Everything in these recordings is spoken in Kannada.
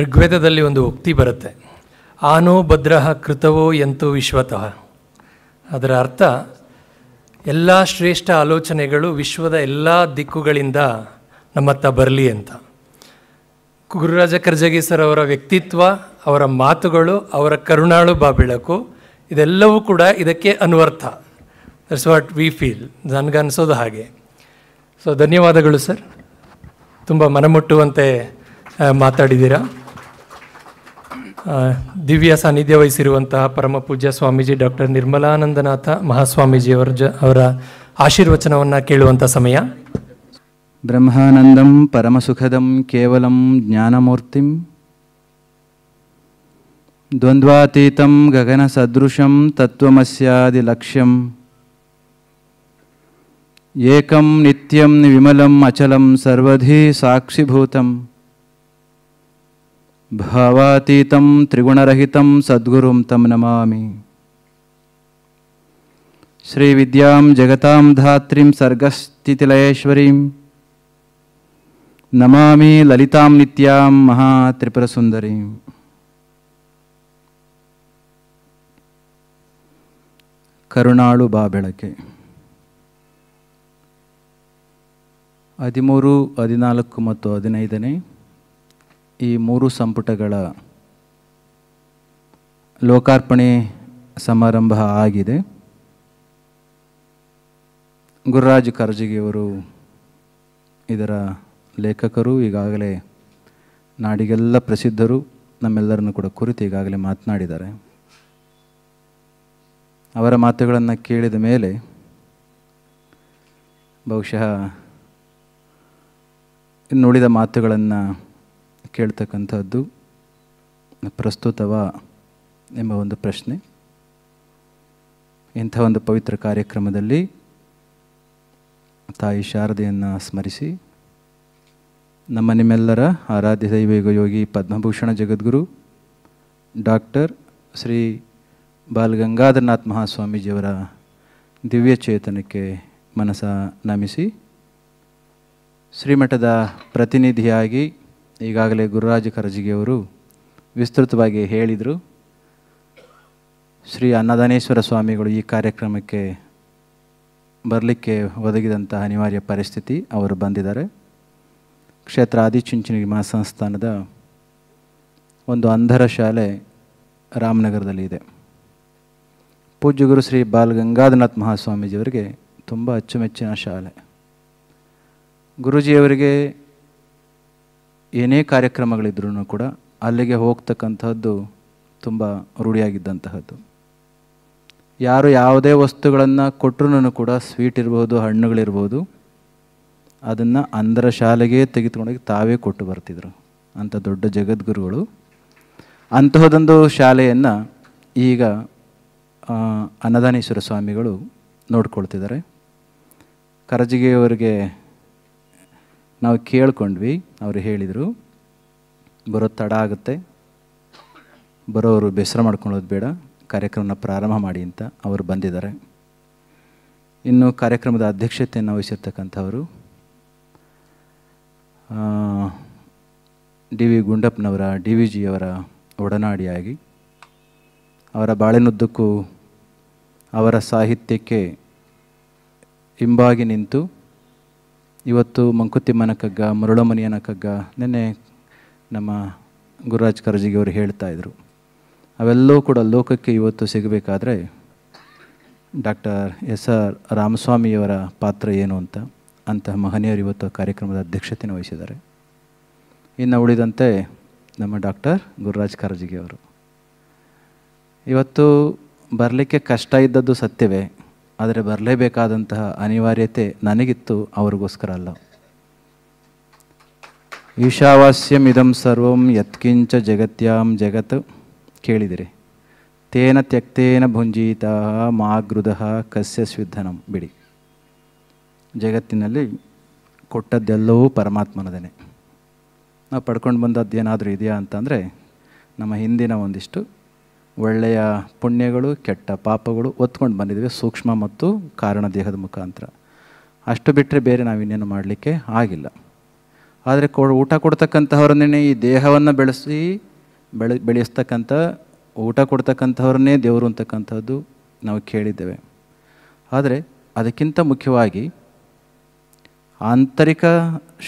ಋಗ್ವೇದದಲ್ಲಿ ಒಂದು ಉಕ್ತಿ ಬರುತ್ತೆ ಆನೋ ಭದ್ರಃ ಕೃತವೋ ಎಂತೋ ವಿಶ್ವತಃ ಅದರ ಅರ್ಥ ಎಲ್ಲ ಶ್ರೇಷ್ಠ ಆಲೋಚನೆಗಳು ವಿಶ್ವದ ಎಲ್ಲ ದಿಕ್ಕುಗಳಿಂದ ನಮ್ಮತ್ತ ಬರಲಿ ಅಂತ ಗುರುರಾಜ ಕರ್ಜಗಿ ಸರ್ ಅವರ ವ್ಯಕ್ತಿತ್ವ ಅವರ ಮಾತುಗಳು ಅವರ ಕರುಣಾಳು ಬಾಬಿಳಕು ಇದೆಲ್ಲವೂ ಕೂಡ ಇದಕ್ಕೆ ಅನ್ವರ್ಥ ದಟ್ಸ್ ವಾಟ್ ವಿ ಫೀಲ್ ನನಗನ್ಸೋದು ಹಾಗೆ ಸೊ ಧನ್ಯವಾದಗಳು ಸರ್ ತುಂಬ ಮನಮುಟ್ಟುವಂತೆ ಮಾತಾಡಿದ್ದೀರಾ ದಿವ್ಯ ಸಾನ್ನಿಧ್ಯ ವಹಿಸಿರುವಂತಹ ಪರಮ ಪೂಜ್ಯ ಸ್ವಾಮೀಜಿ ಡಾಕ್ಟರ್ ನಿರ್ಮಲಾನಂದನಾಥ ಮಹಾಸ್ವಾಮೀಜಿ ಅವರ ಜ ಅವರ ಆಶೀರ್ವಚನವನ್ನು ಕೇಳುವಂಥ ಸಮಯ ಬ್ರಹ್ಮಾನಂದಂ ಪರಮಸುಖದಂ ಕೇವಲಂ ಜ್ಞಾನಮೂರ್ತಿಂ ದ್ವಂದ್ವಾತೀತಂ ಗಗನ ಸದೃಶಂ ತತ್ವಮಸ್ಯಾದಿ ಲಕ್ಷ್ಯಂ एकं ನಿತ್ಯಂ ವಿಮಲಂ ಅಚಲಂ ಸರ್ವಧೀ ಸಾಕ್ಷಿಭೂತಂ ಭಾವಾತೀತಂ ತ್ರಿಗುಣರಹಿತಂ ಸದ್ಗುರುಂ ತಂ ನಮಾಮಿ ಶ್ರೀವಿದ್ಯಾಂ ಜಗತಾಂ ಧಾತ್ರಿಂ ಸರ್ಗಸ್ಥಿತಿಲಯೇಶ್ವರೀಂ ನಮಾಮಿ ಲಲಿತಾಂ ನಿತ್ಯಾಂ ಮಹಾ ಕರುಣಾಳು ಬಾ ಬೆಳಕೆ ಹದಿಮೂರು ಹದಿನಾಲ್ಕು ಮತ್ತು ಹದಿನೈದನೇ ಈ ಮೂರು ಸಂಪುಟಗಳ ಲೋಕಾರ್ಪಣೆ ಸಮಾರಂಭ ಆಗಿದೆ ಗುರುರಾಜ್ ಅವರು ಇದರ ಲೇಖಕರು ಈಗಾಗಲೇ ನಾಡಿಗೆಲ್ಲ ಪ್ರಸಿದ್ಧರು ನಮ್ಮೆಲ್ಲರನ್ನು ಕೂಡ ಕುರಿತು ಈಗಾಗಲೇ ಮಾತನಾಡಿದ್ದಾರೆ ಅವರ ಮಾತುಗಳನ್ನು ಕೇಳಿದ ಮೇಲೆ ಬಹುಶಃ ಇನ್ನುಳಿದ ಮಾತುಗಳನ್ನು ಕೇಳ್ತಕ್ಕಂಥದ್ದು ಪ್ರಸ್ತುತವ ಎಂಬ ಒಂದು ಪ್ರಶ್ನೆ ಇಂಥ ಒಂದು ಪವಿತ್ರ ಕಾರ್ಯಕ್ರಮದಲ್ಲಿ ತಾಯಿ ಶಾರದೆಯನ್ನು ಸ್ಮರಿಸಿ ನಮ್ಮ ನಿಮ್ಮೆಲ್ಲರ ಆರಾಧ್ಯ ದೈವೇಗ ಯೋಗಿ ಪದ್ಮಭೂಷಣ ಜಗದ್ಗುರು ಡಾಕ್ಟರ್ ಶ್ರೀ ಬಾಲಗಂಗಾಧರನಾಥ್ ಮಹಾಸ್ವಾಮೀಜಿಯವರ ದಿವ್ಯ ಚೇತನಕ್ಕೆ ಮನಸ ನಮಿಸಿ ಶ್ರೀಮಠದ ಪ್ರತಿನಿಧಿಯಾಗಿ ಈಗಾಗಲೇ ಗುರುರಾಜ ಖರ್ಜಿಗೆಯವರು ವಿಸ್ತೃತವಾಗಿ ಹೇಳಿದರು ಶ್ರೀ ಅನ್ನದಾನೇಶ್ವರ ಸ್ವಾಮಿಗಳು ಈ ಕಾರ್ಯಕ್ರಮಕ್ಕೆ ಬರಲಿಕ್ಕೆ ಒದಗಿದಂತಹ ಅನಿವಾರ್ಯ ಪರಿಸ್ಥಿತಿ ಅವರು ಬಂದಿದ್ದಾರೆ ಕ್ಷೇತ್ರ ಆದಿಚುಂಚನಗಿ ಮಹಾಸಂಸ್ಥಾನದ ಒಂದು ಅಂಧರ ಶಾಲೆ ರಾಮನಗರದಲ್ಲಿ ಇದೆ ಪೂಜ್ಯ ಗುರು ಶ್ರೀ ಬಾಲ್ ಗಂಗಾಧನಾಥ್ ಮಹಾಸ್ವಾಮೀಜಿಯವರಿಗೆ ತುಂಬ ಅಚ್ಚುಮೆಚ್ಚಿನ ಶಾಲೆ ಗುರುಜಿಯವರಿಗೆ ಏನೇ ಕಾರ್ಯಕ್ರಮಗಳಿದ್ರೂ ಕೂಡ ಅಲ್ಲಿಗೆ ಹೋಗ್ತಕ್ಕಂಥದ್ದು ತುಂಬ ರೂಢಿಯಾಗಿದ್ದಂತಹದ್ದು ಯಾರು ಯಾವುದೇ ವಸ್ತುಗಳನ್ನು ಕೊಟ್ಟರು ಕೂಡ ಸ್ವೀಟ್ ಇರ್ಬೋದು ಹಣ್ಣುಗಳಿರ್ಬೋದು ಅದನ್ನು ಅಂಧರ ಶಾಲೆಗೆ ತೆಗೆದುಕೊಂಡೋಗಿ ತಾವೇ ಕೊಟ್ಟು ಬರ್ತಿದ್ರು ಅಂಥ ದೊಡ್ಡ ಜಗದ್ಗುರುಗಳು ಅಂತಹದೊಂದು ಶಾಲೆಯನ್ನು ಈಗ ಅನ್ನದಾನೇಶ್ವರ ಸ್ವಾಮಿಗಳು ನೋಡ್ಕೊಳ್ತಿದ್ದಾರೆ ಕರಜಿಗೆಯವರಿಗೆ ನಾವು ಕೇಳ್ಕೊಂಡ್ವಿ ಅವರು ಹೇಳಿದರು ಬರೋ ತಡ ಆಗುತ್ತೆ ಬರೋರು ಬೇಸರ ಮಾಡ್ಕೊಳ್ಳೋದು ಬೇಡ ಕಾರ್ಯಕ್ರಮನ ಪ್ರಾರಂಭ ಮಾಡಿ ಅಂತ ಅವರು ಬಂದಿದ್ದಾರೆ ಇನ್ನು ಕಾರ್ಯಕ್ರಮದ ಅಧ್ಯಕ್ಷತೆಯನ್ನು ವಹಿಸಿರ್ತಕ್ಕಂಥವರು ಡಿ ವಿ ಗುಂಡಪ್ಪನವರ ಡಿ ವಿ ಜಿಯವರ ಒಡನಾಡಿಯಾಗಿ ಅವರ ಬಾಳೆನುದ್ದಕ್ಕೂ ಅವರ ಸಾಹಿತ್ಯಕ್ಕೆ ಹಿಂಬಾಗಿ ನಿಂತು ಇವತ್ತು ಮಂಕುತಿಮ್ಮನ ಕಗ್ಗ ಮರುಳಮನಿಯನ ಕಗ್ಗ ನಿನ್ನೆ ನಮ್ಮ ಗುರುರಾಜ್ ಕರ್ಜಿಗೆ ಅವರು ಹೇಳ್ತಾಯಿದ್ರು ಅವೆಲ್ಲವೂ ಕೂಡ ಲೋಕಕ್ಕೆ ಇವತ್ತು ಸಿಗಬೇಕಾದ್ರೆ ಡಾಕ್ಟರ್ ಎಸ್ ಆರ್ ರಾಮಸ್ವಾಮಿಯವರ ಪಾತ್ರ ಏನು ಅಂತ ಅಂತಹ ಮಹನೀಯರು ಇವತ್ತು ಕಾರ್ಯಕ್ರಮದ ಅಧ್ಯಕ್ಷತೆಯನ್ನು ವಹಿಸಿದ್ದಾರೆ ಇನ್ನು ಉಳಿದಂತೆ ನಮ್ಮ ಡಾಕ್ಟರ್ ಗುರುರಾಜ್ ಕಾರಜಿಗೆ ಅವರು ಇವತ್ತು ಬರಲಿಕ್ಕೆ ಕಷ್ಟ ಇದ್ದದ್ದು ಸತ್ಯವೇ ಆದರೆ ಬರಲೇಬೇಕಾದಂತಹ ಅನಿವಾರ್ಯತೆ ನನಗಿತ್ತು ಅವ್ರಿಗೋಸ್ಕರ ಅಲ್ಲ ಈಶಾವಾಸ್ಯಂ ಇದಂ ಸರ್ವಂ ಯತ್ಕಿಂಚ ಜಗತ್ಯಾಂ ಜಗತ್ತು ಕೇಳಿದಿರಿ ತೇನ ತ್ಯಕ್ತೇನ ಭುಂಜೀತ ಮಾಗೃದ ಕಸ್ಯ ಸ್ವಿಧನಂ ಬಿಡಿ ಜಗತ್ತಿನಲ್ಲಿ ಕೊಟ್ಟದ್ದೆಲ್ಲವೂ ಪರಮಾತ್ಮನದೇನೆ ನಾವು ಪಡ್ಕೊಂಡು ಏನಾದರೂ ಇದೆಯಾ ಅಂತಂದರೆ ನಮ್ಮ ಹಿಂದಿನ ಒಂದಿಷ್ಟು ಒಳ್ಳೆಯ ಪುಣ್ಯಗಳು ಕೆಟ್ಟ ಪಾಪಗಳು ಒತ್ಕೊಂಡು ಬಂದಿದ್ದೀವಿ ಸೂಕ್ಷ್ಮ ಮತ್ತು ಕಾರಣ ದೇಹದ ಮುಖಾಂತರ ಅಷ್ಟು ಬಿಟ್ಟರೆ ಬೇರೆ ನಾವು ಇನ್ನೇನು ಮಾಡಲಿಕ್ಕೆ ಆಗಿಲ್ಲ ಆದರೆ ಕೊ ಊಟ ಕೊಡ್ತಕ್ಕಂಥವ್ರನ್ನೇ ಈ ದೇಹವನ್ನು ಬೆಳೆಸಿ ಬೆಳೆ ಬೆಳೆಸ್ತಕ್ಕಂಥ ಊಟ ಕೊಡ್ತಕ್ಕಂಥವ್ರನ್ನೇ ದೇವರು ಅಂತಕ್ಕಂಥದ್ದು ನಾವು ಕೇಳಿದ್ದೇವೆ ಆದರೆ ಅದಕ್ಕಿಂತ ಮುಖ್ಯವಾಗಿ ಆಂತರಿಕ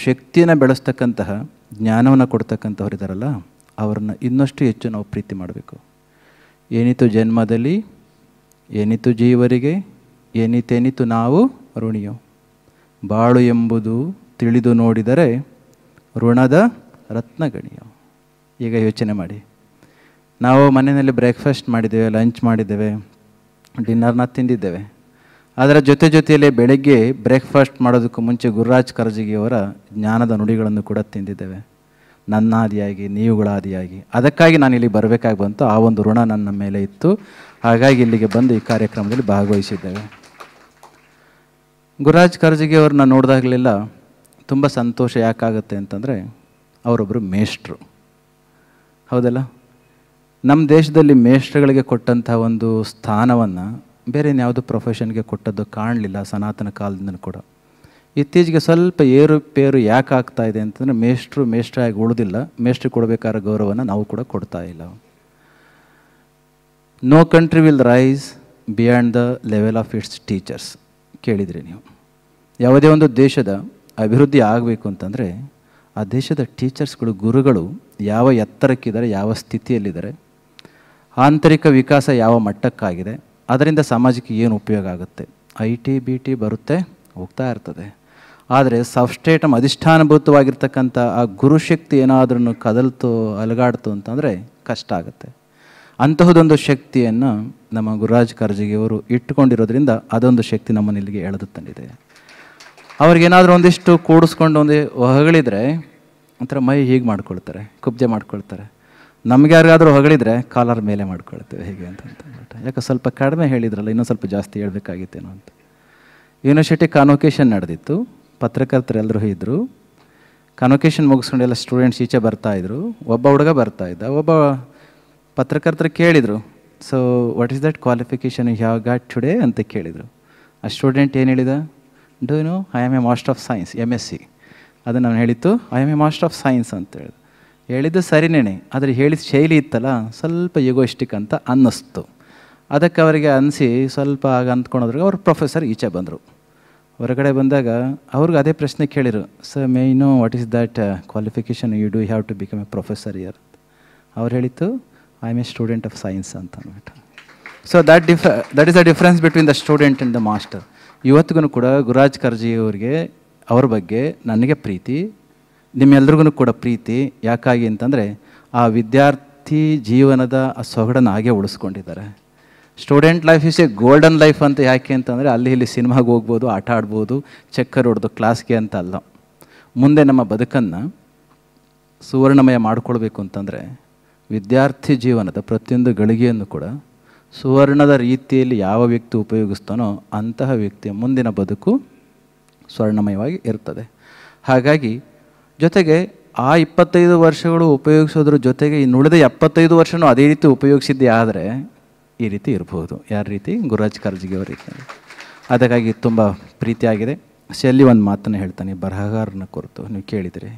ಶಕ್ತಿಯನ್ನು ಬೆಳೆಸ್ತಕ್ಕಂತಹ ಜ್ಞಾನವನ್ನು ಕೊಡ್ತಕ್ಕಂಥವ್ರು ಇದ್ದಾರಲ್ಲ ಅವ್ರನ್ನ ಇನ್ನಷ್ಟು ಹೆಚ್ಚು ನಾವು ಪ್ರೀತಿ ಮಾಡಬೇಕು ಏನಿತು ಜನ್ಮದಲ್ಲಿ ಏನಿತು ಜೀವರಿಗೆ ಏನಿತೆನಿತು ನಾವು ಋಣಿಯು ಬಾಳು ಎಂಬುದು ತಿಳಿದು ನೋಡಿದರೆ ಋಣದ ರತ್ನಗಣಿಯು ಈಗ ಯೋಚನೆ ಮಾಡಿ ನಾವು ಮನೆಯಲ್ಲಿ ಬ್ರೇಕ್ಫಾಸ್ಟ್ ಮಾಡಿದ್ದೇವೆ ಲಂಚ್ ಮಾಡಿದ್ದೇವೆ ಡಿನ್ನರ್ನ ತಿಂದಿದ್ದೇವೆ ಅದರ ಜೊತೆ ಜೊತೆಯಲ್ಲೇ ಬೆಳಗ್ಗೆ ಬ್ರೇಕ್ಫಾಸ್ಟ್ ಮಾಡೋದಕ್ಕೂ ಮುಂಚೆ ಗುರುರಾಜ್ ಕರಜಗಿಯವರ ಜ್ಞಾನದ ನುಡಿಗಳನ್ನು ಕೂಡ ತಿಂದಿದ್ದೇವೆ ನನ್ನಾದಿಯಾಗಿ ನೀವುಗಳಾದಿಯಾಗಿ ಅದಕ್ಕಾಗಿ ನಾನು ಇಲ್ಲಿ ಬರಬೇಕಾಗಿ ಬಂತು ಆ ಒಂದು ಋಣ ನನ್ನ ಮೇಲೆ ಇತ್ತು ಹಾಗಾಗಿ ಇಲ್ಲಿಗೆ ಬಂದು ಈ ಕಾರ್ಯಕ್ರಮದಲ್ಲಿ ಭಾಗವಹಿಸಿದ್ದೇವೆ ಗುರುರಾಜ್ ಖರ್ಜಿಗೆ ಅವ್ರನ್ನ ನೋಡಿದಾಗಲೆಲ್ಲ ತುಂಬ ಸಂತೋಷ ಯಾಕಾಗುತ್ತೆ ಅಂತಂದರೆ ಅವರೊಬ್ಬರು ಮೇಷ್ಟ್ರು ಹೌದಲ್ಲ ನಮ್ಮ ದೇಶದಲ್ಲಿ ಮೇಷ್ಟ್ರುಗಳಿಗೆ ಕೊಟ್ಟಂಥ ಒಂದು ಸ್ಥಾನವನ್ನು ಬೇರೆ ಯಾವುದೂ ಪ್ರೊಫೆಷನ್ಗೆ ಕೊಟ್ಟದ್ದು ಕಾಣಲಿಲ್ಲ ಸನಾತನ ಕಾಲದಿಂದ ಕೂಡ ಇತ್ತೀಚೆಗೆ ಸ್ವಲ್ಪ ಏರುಪೇರು ಯಾಕೆ ಆಗ್ತಾ ಇದೆ ಅಂತಂದರೆ ಮೇಷ್ಟ್ರು ಮೇಷ್ಟ್ರಾಗಿ ಉಳಿದಿಲ್ಲ ಮೇಷ್ಟ್ರು ಕೊಡಬೇಕಾದ ಗೌರವನ ನಾವು ಕೂಡ ಕೊಡ್ತಾ ಇಲ್ಲ no country will rise beyond the level of its teachers ಕೇಳಿದ್ರಿ ನೀವು ಯಾವುದೇ ಒಂದು ದೇಶದ ಅಭಿವೃದ್ಧಿ ಆಗಬೇಕು ಅಂತಂದರೆ ಆ ದೇಶದ ಟೀಚರ್ಸ್ಗಳು ಗುರುಗಳು ಯಾವ ಎತ್ತರಕ್ಕಿದ್ದಾರೆ ಯಾವ ಸ್ಥಿತಿಯಲ್ಲಿದ್ದಾರೆ ಆಂತರಿಕ ವಿಕಾಸ ಯಾವ ಮಟ್ಟಕ್ಕಾಗಿದೆ ಅದರಿಂದ ಸಮಾಜಕ್ಕೆ ಏನು ಉಪಯೋಗ ಆಗುತ್ತೆ ಐ ಟಿ ಬಿ ಟಿ ಬರುತ್ತೆ ಹೋಗ್ತಾ ಇರ್ತದೆ ಆದರೆ ಸಬ್ಸ್ಟೇಟಮ್ ಅಧಿಷ್ಠಾನಭೂತವಾಗಿರ್ತಕ್ಕಂಥ ಆ ಗುರುಶಕ್ತಿ ಏನಾದ್ರೂ ಕದಲ್ತು ಅಲಗಾಡ್ತು ಅಂತಂದರೆ ಕಷ್ಟ ಆಗುತ್ತೆ ಅಂತಹದೊಂದು ಶಕ್ತಿಯನ್ನು ನಮ್ಮ ಗುರುರಾಜ್ ಅವರು ಇಟ್ಟುಕೊಂಡಿರೋದ್ರಿಂದ ಅದೊಂದು ಶಕ್ತಿ ನಮ್ಮನ್ನು ಇಲ್ಲಿಗೆ ಎಳೆದು ತಂದಿದೆ ಅವ್ರಿಗೇನಾದರೂ ಒಂದಿಷ್ಟು ಕೂಡಿಸ್ಕೊಂಡು ಒಂದು ಹೊಗಳಿದ್ರೆ ಒಂಥರ ಮೈ ಹೀಗೆ ಮಾಡ್ಕೊಳ್ತಾರೆ ಕುಬ್ಜೆ ಮಾಡ್ಕೊಳ್ತಾರೆ ನಮಗೆ ಯಾರಿಗಾದರೂ ಹೊಗಳಿದ್ರೆ ಕಾಲರ್ ಮೇಲೆ ಮಾಡ್ಕೊಳ್ತೇವೆ ಹೇಗೆ ಅಂತ ಯಾಕೆ ಸ್ವಲ್ಪ ಕಡಿಮೆ ಹೇಳಿದ್ರಲ್ಲ ಇನ್ನೂ ಸ್ವಲ್ಪ ಜಾಸ್ತಿ ಹೇಳ್ಬೇಕಾಗಿತ್ತೇನೋ ಅಂತ ಯೂನಿವರ್ಸಿಟಿ ಕಾನ್ವೊಕೇಶನ್ ನಡೆದಿತ್ತು ಪತ್ರಕರ್ತರೆಲ್ಲರೂ ಇದ್ದರು ಕನ್ವೊಕೇಶನ್ ಮುಗಿಸ್ಕೊಂಡು ಎಲ್ಲ ಸ್ಟೂಡೆಂಟ್ಸ್ ಈಚೆ ಬರ್ತಾಯಿದ್ರು ಒಬ್ಬ ಹುಡುಗ ಬರ್ತಾಯಿದ್ದ ಒಬ್ಬ ಪತ್ರಕರ್ತರು ಕೇಳಿದರು so what is that qualification have got today ಅಂತ ಕೇಳಿದರು ಆ ಸ್ಟೂಡೆಂಟ್ ಏನು ಹೇಳಿದ do know I am a master of science M S C ಅದು ನಾನು ಹೇಳಿತ್ತು I am a master of science ಅಂತ ಹೇಳಿದ್ರು ಹೇಳಿದ್ದು ಸರಿನೇ ಆದರೆ ಹೇಳಿದ ಶೈಲಿ ಇತ್ತಲ್ಲ ಸ್ವಲ್ಪ ಯುಗೋಯಿಸ್ಟಿಕ್ ಅಂತ ಅನ್ನಿಸ್ತು ಅದಕ್ಕೆ ಅವರಿಗೆ ಅನಿಸಿ ಸ್ವಲ್ಪ ಆಗ ಅಂದ್ಕೊಂಡೋದ್ರಿಗೆ ಅವರು ಪ್ರೊಫೆಸರ್ ಈಚೆ ಬಂದರು ಹೊರಗಡೆ ಬಂದಾಗ ಅವ್ರಿಗೆ ಅದೇ ಪ್ರಶ್ನೆ ಕೇಳಿರು sir may know what is that qualification you do have to become a professor here ಅವ್ರು ಹೇಳಿತ್ತು I am a student of science ಅಂತ ಅಂದ್ಬಿಟ್ಟು so that diff that is the difference between the student and the master ಇವತ್ತಿಗೂ ಕೂಡ ಗುರುರಾಜ್ ಕರ್ಜಿ ಅವ್ರಿಗೆ ಅವ್ರ ಬಗ್ಗೆ ನನಗೆ ಪ್ರೀತಿ ನಿಮ್ಮೆಲ್ರಿಗೂ ಕೂಡ ಪ್ರೀತಿ ಯಾಕಾಗಿ ಅಂತಂದರೆ ಆ ವಿದ್ಯಾರ್ಥಿ ಜೀವನದ ಆ ಸೊಗಡನ್ನು ಹಾಗೆ ಉಳಿಸ್ಕೊಂಡಿದ್ದಾರೆ student life is a golden life ಅಂತ ಯಾಕೆ ಅಂತಂದರೆ ಅಲ್ಲಿ ಇಲ್ಲಿ ಸಿನಿಮಾಗೆ ಹೋಗ್ಬೋದು ಆಟ ಆಡ್ಬೋದು ಚಕ್ಕರ್ ಹೊಡೆದು ಕ್ಲಾಸ್ಗೆ ಅಂತ ಅಲ್ಲ ಮುಂದೆ ನಮ್ಮ ಬದುಕನ್ನು ಸುವರ್ಣಮಯ ಮಾಡಿಕೊಳ್ಬೇಕು ಅಂತಂದರೆ ವಿದ್ಯಾರ್ಥಿ ಜೀವನದ ಪ್ರತಿಯೊಂದು ಗಳಿಗೆಯನ್ನು ಕೂಡ ಸುವರ್ಣದ ರೀತಿಯಲ್ಲಿ ಯಾವ ವ್ಯಕ್ತಿ ಉಪಯೋಗಿಸ್ತಾನೋ ಅಂತಹ ವ್ಯಕ್ತಿಯ ಮುಂದಿನ ಬದುಕು ಸ್ವರ್ಣಮಯವಾಗಿ ಇರ್ತದೆ ಹಾಗಾಗಿ ಜೊತೆಗೆ ಆ ಇಪ್ಪತ್ತೈದು ವರ್ಷಗಳು ಉಪಯೋಗಿಸೋದ್ರ ಜೊತೆಗೆ ಇನ್ನುಳಿದ ಎಪ್ಪತ್ತೈದು ವರ್ಷವೂ ಅದೇ ರೀತಿ ಉಪಯೋಗಿಸಿದ್ದೇ ಆದರೆ ಈ ರೀತಿ ಇರಬಹುದು ಯಾರ ರೀತಿ ಗುರುರಾಜ್ ಕಾರ್ಜಿಗೆ ಅವರ ರೀತಿ ಅದಕ್ಕಾಗಿ ತುಂಬ ಪ್ರೀತಿಯಾಗಿದೆ ಶೆಲ್ಲಿ ಒಂದು ಮಾತನ್ನು ಹೇಳ್ತಾನೆ ಬರಹಗಾರನ ಕುರಿತು ನೀವು ಕೇಳಿದರೆ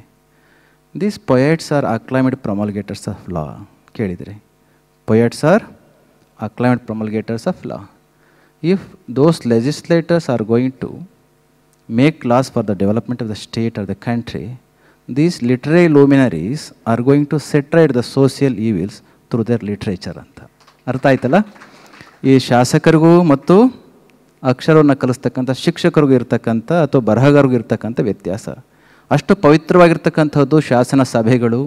these poets are acclaimed promulgators of law ಕೇಳಿದರೆ poets are acclaimed promulgators of law if those legislators are going to make laws for the development of the state or the country these literary luminaries are going to set right the social evils through their literature ಅಂತ ಅರ್ಥ ಆಯ್ತಲ್ಲ ಈ ಶಾಸಕರಿಗೂ ಮತ್ತು ಅಕ್ಷರವನ್ನು ಕಲಿಸ್ತಕ್ಕಂಥ ಶಿಕ್ಷಕರಿಗೂ ಇರ್ತಕ್ಕಂಥ ಅಥವಾ ಬರಹಗಾರಿಗೂ ಇರ್ತಕ್ಕಂಥ ವ್ಯತ್ಯಾಸ ಅಷ್ಟು ಪವಿತ್ರವಾಗಿರ್ತಕ್ಕಂಥದ್ದು ಶಾಸನ ಸಭೆಗಳು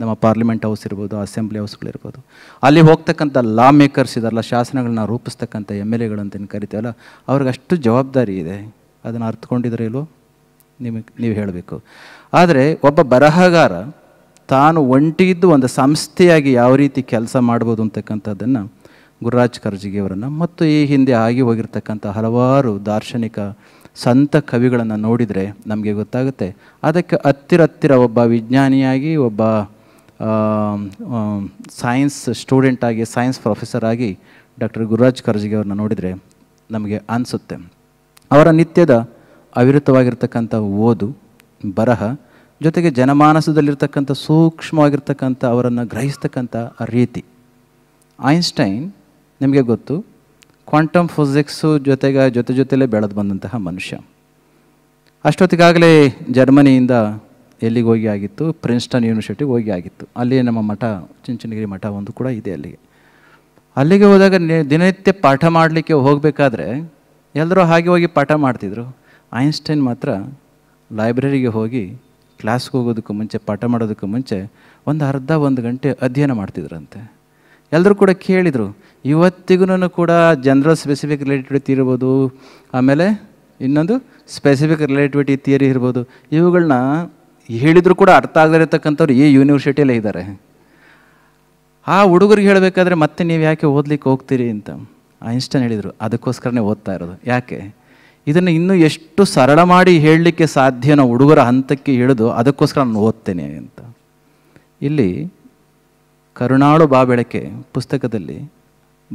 ನಮ್ಮ ಪಾರ್ಲಿಮೆಂಟ್ ಹೌಸ್ ಇರ್ಬೋದು ಅಸೆಂಬ್ಲಿ ಹೌಸ್ಗಳಿರ್ಬೋದು ಅಲ್ಲಿ ಹೋಗ್ತಕ್ಕಂಥ ಲಾ ಮೇಕರ್ಸ್ ಇದಾರಲ್ಲ ಶಾಸನಗಳನ್ನ ರೂಪಿಸ್ತಕ್ಕಂಥ ಎಮ್ ಎಲ್ ಎಗಳು ಅಂತ ಕರಿತೀವಲ್ಲ ಅವ್ರಿಗೆ ಅಷ್ಟು ಜವಾಬ್ದಾರಿ ಇದೆ ಅದನ್ನು ಅರ್ಥಕೊಂಡಿದ್ರೆ ಇಲ್ವೋ ನಿಮಗೆ ನೀವು ಹೇಳಬೇಕು ಆದರೆ ಒಬ್ಬ ಬರಹಗಾರ ತಾನು ಒಂಟಿದ್ದು ಒಂದು ಸಂಸ್ಥೆಯಾಗಿ ಯಾವ ರೀತಿ ಕೆಲಸ ಮಾಡ್ಬೋದು ಅಂತಕ್ಕಂಥದ್ದನ್ನು ಗುರುರಾಜ್ ಅವರನ್ನು ಮತ್ತು ಈ ಹಿಂದೆ ಆಗಿ ಹೋಗಿರ್ತಕ್ಕಂಥ ಹಲವಾರು ದಾರ್ಶನಿಕ ಸಂತ ಕವಿಗಳನ್ನು ನೋಡಿದರೆ ನಮಗೆ ಗೊತ್ತಾಗುತ್ತೆ ಅದಕ್ಕೆ ಹತ್ತಿರ ಹತ್ತಿರ ಒಬ್ಬ ವಿಜ್ಞಾನಿಯಾಗಿ ಒಬ್ಬ ಸೈನ್ಸ್ ಸ್ಟೂಡೆಂಟ್ ಆಗಿ ಸೈನ್ಸ್ ಪ್ರೊಫೆಸರ್ ಆಗಿ ಡಾಕ್ಟರ್ ಗುರುರಾಜ್ ಖರ್ಜಿಗೆ ಅವ್ರನ್ನ ನೋಡಿದರೆ ನಮಗೆ ಅನಿಸುತ್ತೆ ಅವರ ನಿತ್ಯದ ಅವಿರುತವಾಗಿರ್ತಕ್ಕಂಥ ಓದು ಬರಹ ಜೊತೆಗೆ ಜನಮಾನಸದಲ್ಲಿರ್ತಕ್ಕಂಥ ಸೂಕ್ಷ್ಮವಾಗಿರ್ತಕ್ಕಂಥ ಅವರನ್ನು ಗ್ರಹಿಸ್ತಕ್ಕಂಥ ಆ ರೀತಿ ಐನ್ಸ್ಟೈನ್ ನಿಮಗೆ ಗೊತ್ತು ಕ್ವಾಂಟಮ್ ಫಿಸಿಕ್ಸು ಜೊತೆಗೆ ಜೊತೆ ಜೊತೆಲೇ ಬೆಳೆದು ಬಂದಂತಹ ಮನುಷ್ಯ ಅಷ್ಟೊತ್ತಿಗಾಗಲೇ ಜರ್ಮನಿಯಿಂದ ಎಲ್ಲಿಗೆ ಹೋಗಿ ಆಗಿತ್ತು ಪ್ರಿನ್ಸ್ಟನ್ ಯೂನಿವರ್ಸಿಟಿಗೆ ಹೋಗಿ ಆಗಿತ್ತು ಅಲ್ಲಿ ನಮ್ಮ ಮಠ ಚಿಂಚನಗಿರಿ ಮಠ ಒಂದು ಕೂಡ ಇದೆ ಅಲ್ಲಿಗೆ ಅಲ್ಲಿಗೆ ಹೋದಾಗ ದಿನನಿತ್ಯ ಪಾಠ ಮಾಡಲಿಕ್ಕೆ ಹೋಗಬೇಕಾದ್ರೆ ಎಲ್ಲರೂ ಹಾಗೆ ಹೋಗಿ ಪಾಠ ಮಾಡ್ತಿದ್ರು ಐನ್ಸ್ಟೈನ್ ಮಾತ್ರ ಲೈಬ್ರರಿಗೆ ಹೋಗಿ ಕ್ಲಾಸ್ಗೆ ಹೋಗೋದಕ್ಕೂ ಮುಂಚೆ ಪಾಠ ಮಾಡೋದಕ್ಕೂ ಮುಂಚೆ ಒಂದು ಅರ್ಧ ಒಂದು ಗಂಟೆ ಅಧ್ಯಯನ ಮಾಡ್ತಿದ್ರಂತೆ ಎಲ್ಲರೂ ಕೂಡ ಕೇಳಿದರು ಇವತ್ತಿಗೂ ಕೂಡ ಜನರಲ್ ಸ್ಪೆಸಿಫಿಕ್ ರಿಲೇಟಿವಿಟಿ ಇರ್ಬೋದು ಆಮೇಲೆ ಇನ್ನೊಂದು ಸ್ಪೆಸಿಫಿಕ್ ರಿಲೇಟಿವಿಟಿ ಥಿಯರಿ ಇರ್ಬೋದು ಇವುಗಳನ್ನ ಹೇಳಿದರೂ ಕೂಡ ಅರ್ಥ ಇರತಕ್ಕಂಥವ್ರು ಈ ಯೂನಿವರ್ಸಿಟಿಯಲ್ಲೇ ಇದ್ದಾರೆ ಆ ಹುಡುಗರಿಗೆ ಹೇಳಬೇಕಾದ್ರೆ ಮತ್ತೆ ನೀವು ಯಾಕೆ ಓದ್ಲಿಕ್ಕೆ ಹೋಗ್ತೀರಿ ಅಂತ ಐನ್ಸ್ಟೈನ್ ಹೇಳಿದರು ಅದಕ್ಕೋಸ್ಕರನೇ ಓದ್ತಾ ಇರೋದು ಯಾಕೆ ಇದನ್ನು ಇನ್ನೂ ಎಷ್ಟು ಸರಳ ಮಾಡಿ ಹೇಳಲಿಕ್ಕೆ ಸಾಧ್ಯನೋ ಹುಡುಗರ ಹಂತಕ್ಕೆ ಇಳಿದು ಅದಕ್ಕೋಸ್ಕರ ನಾನು ಓದ್ತೇನೆ ಅಂತ ಇಲ್ಲಿ ಕರುಣಾಳು ಬಾಬೆಳಕೆ ಪುಸ್ತಕದಲ್ಲಿ